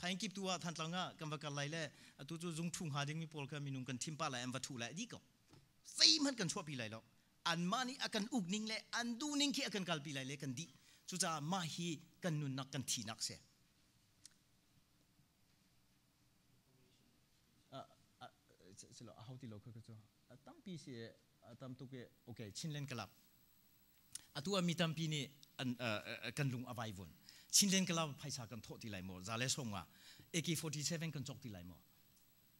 พายกิบตัวทันตังะกำวักไรเล่ตัวจูจงทุ่งหาดิงมีโปลกันมีนุ่งกันทิมป้าละเอ็มวัตถุละดีก็ซีมันกันชั่วปีไรแล้วอันมานี่อากันอุกนิ่งเลยอันดูนิ่งขี้อากันกลปีไรเลยกันดีจุจ้ามาฮีกันนุนนักกันทีนักเสาตโล好的了，可可做。ตั้些啊，当都个 OK，亲人个啦。啊，都啊咪当比呢，嗯呃呃，跟龙阿外文，亲人个啦，拍啥跟托的来么？咋来送啊？AK47 跟做的来么？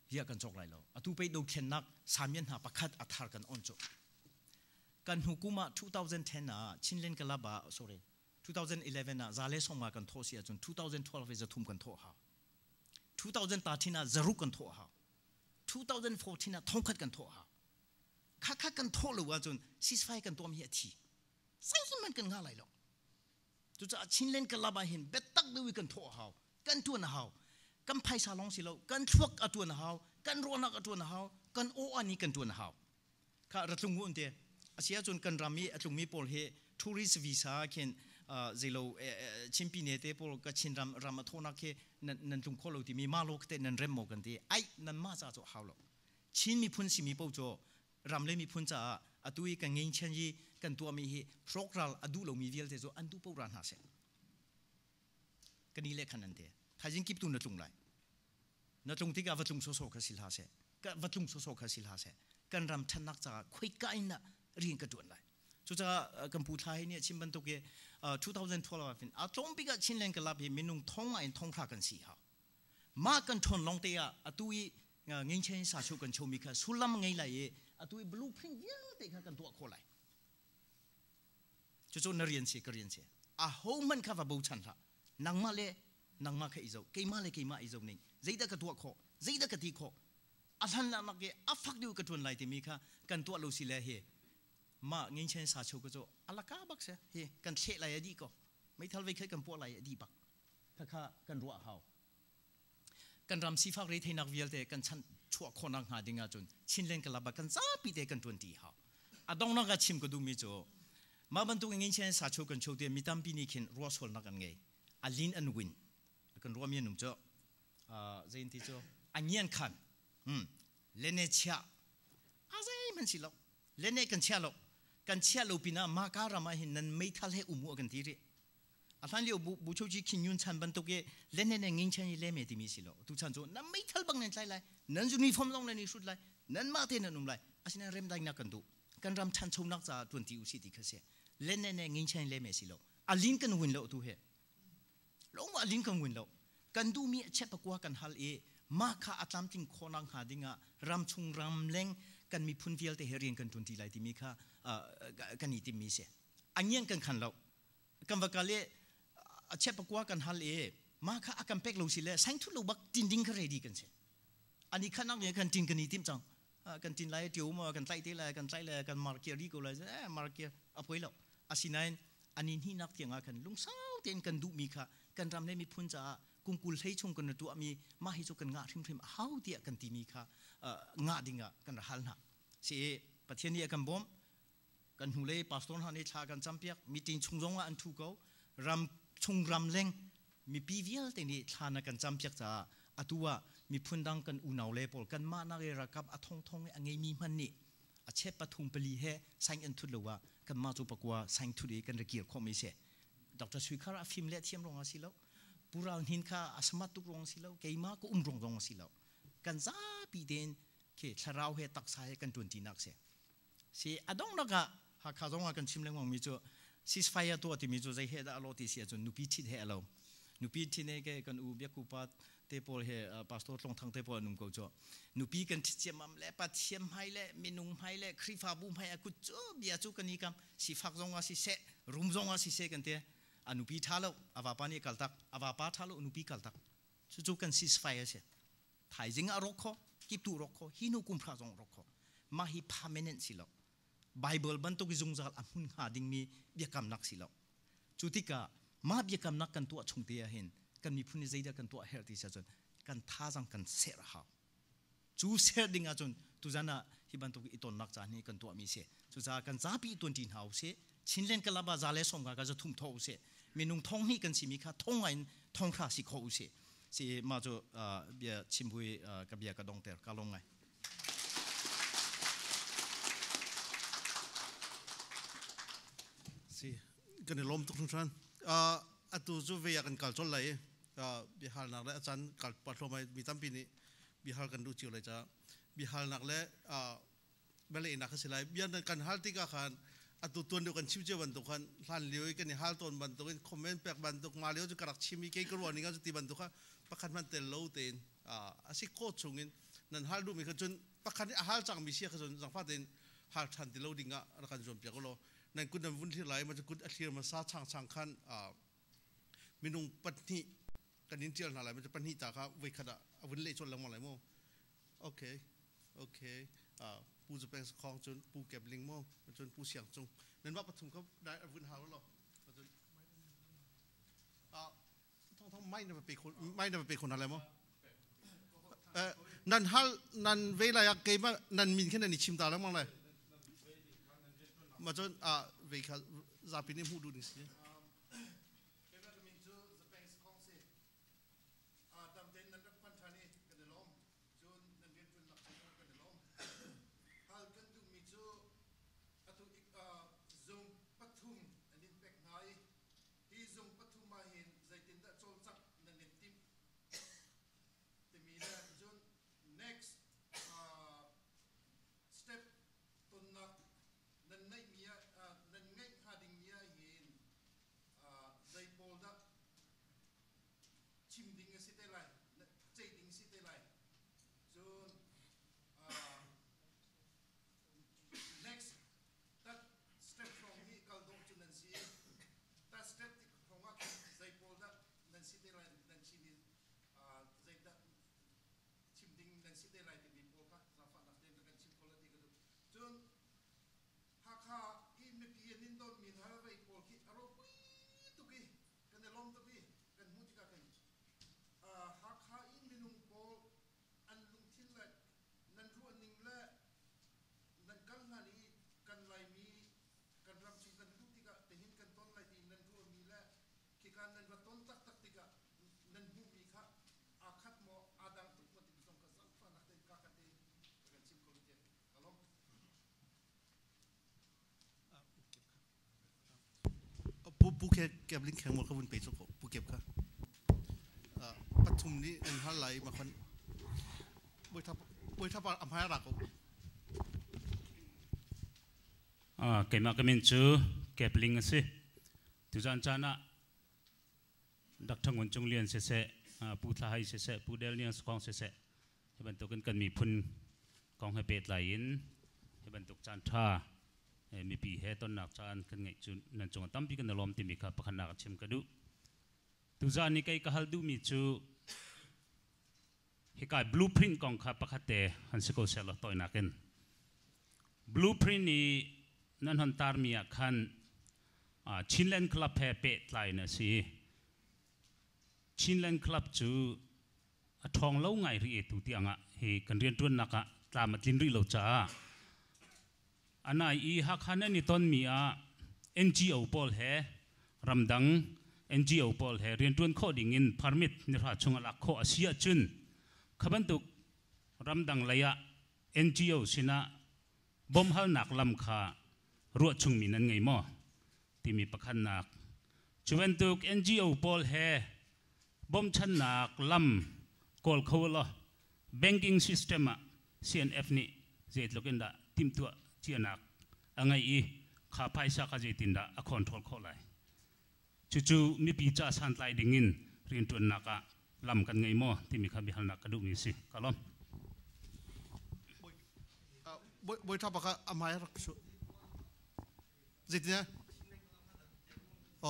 เฮียกันจกไรแล้วอะตัวไปดูเข็นนักสามยันหาประคัดอัฐารกันอ่อนจกกันฮุกุมะ2010นะชินเลนกลับะ sorry 2011นะซาเลส่ง่ากันทอเสียจน2012จะทุ่มกันทอฮา2013นะจะรุกกันทอฮา2014นะทองคัดกันทัวฮะคัดกันทั์หรลอว่าจนซีสไฟกันตัวมีอทีสังสมันกันง่ายหรอกจุดจะชินเล่นกันลาบาเห็นเบ็ดตักด้วยกันทัร์ฮากันทัวนะฮากันไพศาลองสิเรากันชวกอตัวนะฮากันรัวนักอตัวนะฮากันโออันนี้กันตัวนะฮาค่ะรัตลุงหุ่นเตะอาเซียจนกันรามีอาจุงมีโปลเฮทัวริสวีซ่าเข็นเจโลชิมปีนเตปอลก็ชินรำรำมาทนักเคนันนันจุงโคโลที่มีมาลกเตนันเรมโมกันทีไอ้นันมาจาจ้าฮาลชินมีพุนสิมีปาจ้ารำเลยมีพุนจาอตุยกันเงินเชนยีกันตัวมีฮโปรกรัอดูเมีเดียลเตจอันดูปรานหาเสกันนี้เลขนันเตถ้ายิงกิบตุนนจุงไรนจุงที่กาวัจุงโซโซกสิลาเสกวัจุงโซโซกสิลาเสกันรำชนักจาคุยกันนะเรียนกระดวนไร chu cha kampu thai ni chim ban to ke 2012 fin a tom bika chin len kalap mình minung thông ai thông kha kan gì ha ma kan thon long te ya atui ngin chen sa chu kan chomi kha sulam ngai lai ye atui blueprint yelo te kha kan to kho lai chu chu narian si karian si a homan kha va bo chan la nang ma le nang ma kha izau ke ma le ke ma izau ning zaida ka to kho zaida ka ti kho athan la ma ke afak du ka thon lai te mi kha kan to lâu xí le hết. มาเงินเช่นสาชูก็จะอัลกาบักเสียเฮกันเชะอะไรดีก็ไม่ทันไปเคยกันพวกอะไรดีบักถ้าข้ากันรัวเฮากันรำซีฟักเทีนักเวียลเตกันชันชั่วคนนักหาดิงาจนชินเล่นกันลับักกันจ้าปีเตกันจนตีเขาอะดองนักชิมก็ดูมิจ่มาบรรทุกเงินเช่นสาชูกันโชว์เดียมีตั้มปีนี้เข็นรัวส่วนนักกันไงอัลลินอันวินกันรัวมีหนุ่มจ่ออ่าเจนที่จ่ออันยันคันอืมเลนเนเชียอะไซมันสิลกเลนเนกันเชียลอกกันเชียลูปินามาการามาเห็นนั้นไม่ทัลให้อุโมกันทีรีอาจารย์เลี้ยวบุชูจีคินยุนชันบันตุกเย่เล่นเนเงินเชนีเล่เมติมิสิโลทุกชันโจนั้นไม่ทัลบังเนีินใจไรนั้นจุนีฟอมลงเนีนิสุดไรนั้นมาเทนันนุ่มไรอาชินเริ่มได้นักกันดูกันรำชันชมนักจาทวนที่อุสิติคเสียเล่นเนเงินเชนีเล่เมสิโลอาลินกันวินโลทุเฮลงว่าลินกันวินโลกันดูมีเช็ดตะกัวกันฮัลเอมาค่ะอาจารย์จิงโคนังหาดิงะรำชุงรำเล้งกันมีพุ่นเวียลแต่เฮรียนกันทุนทีไรที่มีค่ากันอีติีมีเสียอันนี้กันขันเรากันว่ากาเล่เชฟปกว่ากันฮัลเอมาค่ะอากันเป็กลงสิเล่แสงทุลูบักจินดิ้งก็เรดีกันเสียอันนี้ขันนักเนี่ยกันจินกันอีติมจังกันจินไรเดียวมากันไตเตะไรกันไตเลยกันมาร์เกียรีก็เลยเอมาร์เกียอภัยหรอกอาศัยนั้นอันนี้ที่นักเที่ยงอากันลุงสาวเตียนกันดูมีค่ะกันรำได้มีพุ่นจ้ากุงกุลใช้ชงกันตัวมีมาให้ชกันงาทิมทิมเอาเดียกันตีมีค่ะงาดิงะกันรหัลนะสิประเทศนี้กันบอมกันหูเล่ปัสตอนฮันเอชากันจำเปียกมีติงชงจงว่าอันทูเการำชงรำเล่งมีปีเวียลแต่นี่ทานกันจำเปียกจ้าอตัวมีพื้นดังกันอุณาเล่ปอลกันมานาเรรักับอทงทงเงยมีมันนี่อาเชปทุมปลีเฮสังอันทุดเลว่ากันมาจูปก่าสังทุดเอกันระเกียรข้อมิเสดรสุยคาราฟิมเละเทียมรงอาศิลป์ pural hin kha asma tuk rong silo keima ko um rong rong silo kan za pi den ke tharau he tak sa he kan tun ti nak se si adong naga ha kha zong kan chim leng mong mi chu sis fire to ti mi chu zai he da alo ti si chu nupi chit he alo nupi thi ne ke kan u bia ku pa te pol he pastor long thang te pol num ko cho nupi kan thi che mam le pa thiam hai le nung hai le khri fa bum hai ku chu bia chu kan ni kam si phak zong a si se rum zong a si se kan te အနုပိထာလအဝပနိကလတကအဝပါထာလအနုပိကလတကစုစုကန်စစ်ဖိုင်ရဲ့ထိုင်ဇင်းအရခကိပတူရခဟီနုကုမ်ဖရာဇုံရခမဟိပါမနန့်စီလဘိုင်ဘယ်ဘန်တုကိဇုံဇာလအမှုန်ဟာဒင်းမီဒိကမ်နက်စီလချူတိကမဘိကမ်နက်ကန်တူအချုံတေးဟင်ကန်မီဖုန်ဇေဒကန်တူအဟဲတီဆာဇွန်ကန်သာဇံကန်ဆေရဟာကျူဆေဒင်းအချုံသူဇနာဟိဘန်တုကိအီတွန်နက်ချာနေကန်တူအမီဆေသူဇာကန်ဇာပီ20ဟောဆေချင်းလန်ကလဘဇာလဲဆောင်ကကဇသုမ်ထောဆေมีนุ่งท้องนี่กันสิมีค่ะท้องไอ้ทงค่ะสิขคอุสิสิมาจูเบียชิมพุยกับเบียกระดองเตอร์กะลงไงสิกันล้มทุกทุกท่านอ่าอัตุจูเวียกันกัลจนไหลอ่าบีฮา์นักและอาจารย์กัลปัตโลมามีตั้มปีนี้บีฮา์กันดูจิวเลยจ้าบีฮา์นักและอ่าเบลเนักสิไลเบียนกันฮร์ติกาขานอตุตัวเดียวกันชิวเจวันตุกันท่านเลี้ยวกันนี่ฮัลตันบันตุกันคอมเมนต์แปลกบันตุกมาเลี้ยวจะกระดักชิมีเกย์กรวนนี่ก็จะตีบันตุกันประคันมันเต็มโลเต็นอ่าสิโคชงินนั่นฮัลดูมีขจนประคันฮัลจังมีเชียขจนจังฟ้าเตนฮัลทันติโลดิงะรักันจอมเปียกโลนั่นกุนำวุ่นที่ไหลมันจะกุณอธิรมาซาช่างช่างขันอ่ามินุงปัทนิกันนินเจียนอะไรมันจะปัทนิจากครับเวคดะวุ่นเล่ชนลังมาไหลโมโอเคโอเคอ่าปูจะแปลงสคลองจนปูเก็บลิงโม่จนปูเสียงจงนั้นว่าปฐุมเขาได้อวุธหาแล้วหรอท่องท่องไม่นำไปคนไม่นำไปคนอะไรมั้งเออนั่นฮัลนั่นเวลาอยากเกมนั่นมินแค่นั้นชิมตาแล้วมั้งเลยมาจน อ่าเวคาซไปนี่พูดดูนดิสิ de la ผู้เก็บเก็บลิงแข็งหมดขบุนไปสุกผู้เก็บครับปฐุมนี้เอ็นฮัลไหลมาคนบุยทับบุยทับอัมพารักอ่าเก็บมาเกมินชูเก็บลิงสิทุจันจานะดักทางวันจงเรียนเสเสผู้ทลายเสเสผู้เดลเนียสกองเสเสะห้บรรทุกกันกันมีพุนกองให้เปิดไหลอินให้บรรทุกจานท่ามีปีเหตุนักชาญันกันไงจุนนั่นจงตั้มปีกันลอมติมีกาพักนักชิมกันดูตุจานี่ใครั้วลดูมีจูเุกา์บลูพรินของข้าพักเตหันสกุลเซลล์ต่อยนักเองบลูพรินนี่นั่นหันตาร์มีอาคันชินเลนคลับเฮเปตไลน์นะสิชินเลนคลับจูทองเล่าไงรีเอตุติอังะเฮกันเรียนดัวนนักตามมาจินรีเล่าจ้าอันไหนอีฮักฮันนี่ต้นมีอ่ NGO พอลเฮรำดัง NGO พอลเฮเรียนรวนข้อดิ่งอินพาร์มิตนิราชงลักข้ออาเซียจุนขบันตุกรำดังเลยอ่ะ NGO ชินะบอมฮัลนักลำคารัดวชุงมีนั้นไงม่อที่มีประคันหนักชวนตุก NGO พอลเฮบอมชันนักลำกอลเขาละ banking system อซี CNF นี่เจ็ดลูกเินดะทีมตัวเทียนักอังไงอีข้าพายสักจิตินดาอคอนทอลข้อไลชู่ๆมีปีจ้าสันไลดิ่งินเรียนตัวนักอะลำกันไงมอที่มีคาพิหัรนักกระดูกมีสิกะล้อมบุบุทับปะอามายรักสุจิตเนี่ยโอ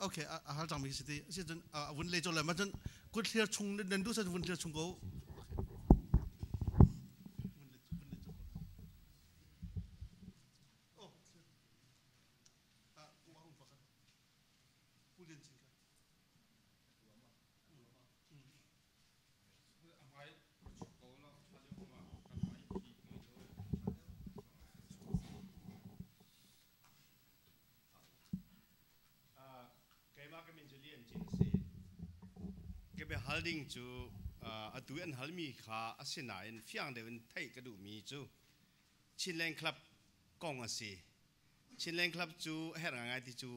โอเคอาหารจังมีสิทธิ์สิจนวุ่นเลี้ยงจนเลยมันจนกุดเทียชงเดินดูสิวุ่นเทียชงกูเป็นฮัลดิงจูอ่อตุยอันฮัลมีขาอสินายนฟียงเดวินไทยกระดูมีจูชินเลงคลับกองอสีชินเลงคลับจูแห่งงานที่จู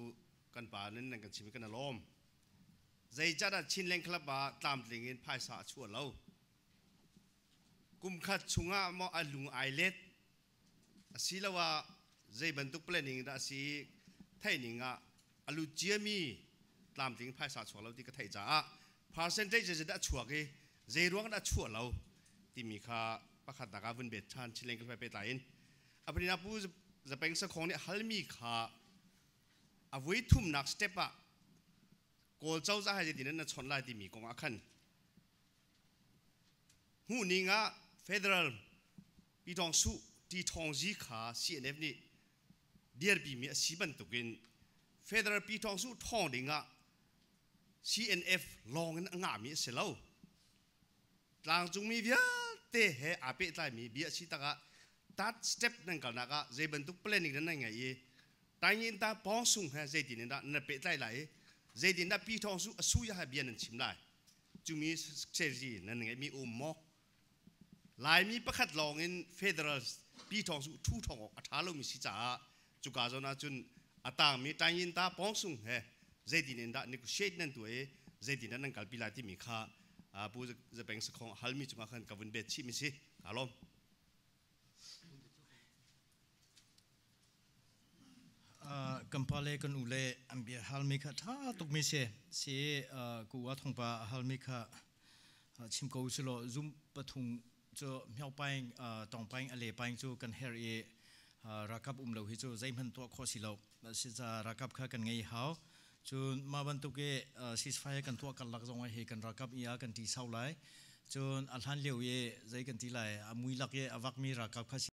กันป่านั้นนั่งกันชิมกันอารมณ์ใจจัดชินเลงคลับบาตามสิ่งเงินภายสาชวนเรากุมขัดชุงอาหมออัลุงไอเล็ดศิลาว่าใจบรรทุกเปลี่ยนิงดาสีไทยนิงอาอาลูเจียมีตามถ่งภาษาชัวเราที่ก็ไทยจ้า p e r c e n t a g จะได้ชัวกีเจรวงได้ชัวเราที่มีค่าประคัตตากาวันเบ็ดชันชิเลงกับไปไปตายนอภินับผูจะเป็นสักคนเนี่ยฮัลมีค่าอวธทุมนักสเตปะกอลเจ้าจะให้ดีนั้นชนไล่ที่มีกองอาคันหูนิงะฟเดอรัลปีทองสุที่ทองจีค่าเ n f นนี่เดียร์บีมีสิบันตุกินฟเดอรัลปีทองสุทองดิงะ CNF ลองนั่นงามีเสลาหลังจุงมีเบียเตะเฮอาเปตายมีเบียชิตากะตัดสเต็ปนั่นกันนักะเจบันทุกเพลนิกนั่นไงยีตายยินตาป้องสุงเฮเจดินนั่นเป็ดปตายไหลเจดินนั่นพี่ทองสุสุยาเบียนันชิมได้จุงมีเซรีนั่นไงมีอุโมกหลายมีประคัดลองเงินเฟเดรัลพี่ทองสุทูทองอัฐาลมีสิจ้าจุกาจนาจุนอัตางมีตายยินตาป้องสุงเฮเจดีนั่นด้นี่คก็เชิดนั่นตัวเองเจดีนั่นนั่งกัลปิลาที่มีค่าอ่าปูจะเป็นสังฮัลมิจุมาคันกับวันเบ็ดชิมิชิาฮัลอหลกัมพาเลกันอุเลอันเบียฮัลมิค่าถ้าตุกมิเช่เสอ่ากูว่าทงปาฮัลมิค่าชิมกูสิโลจุ่มปะทุงจะเหียวไปอ่าตองไปอเลรไปจูกันเฮรีอ่ารักับอุ้มเราฮิจูใจมันตัวข้อสิโลแล้เสียจะรักับข้ากันไงเขา chun ma ban tu ke uh, ceasefire kan thua kan lak zongai he kan rakap ia kan ti sau lai chun alhan leu ye zai kan ti lai amui lak ye awak mi rakap khasi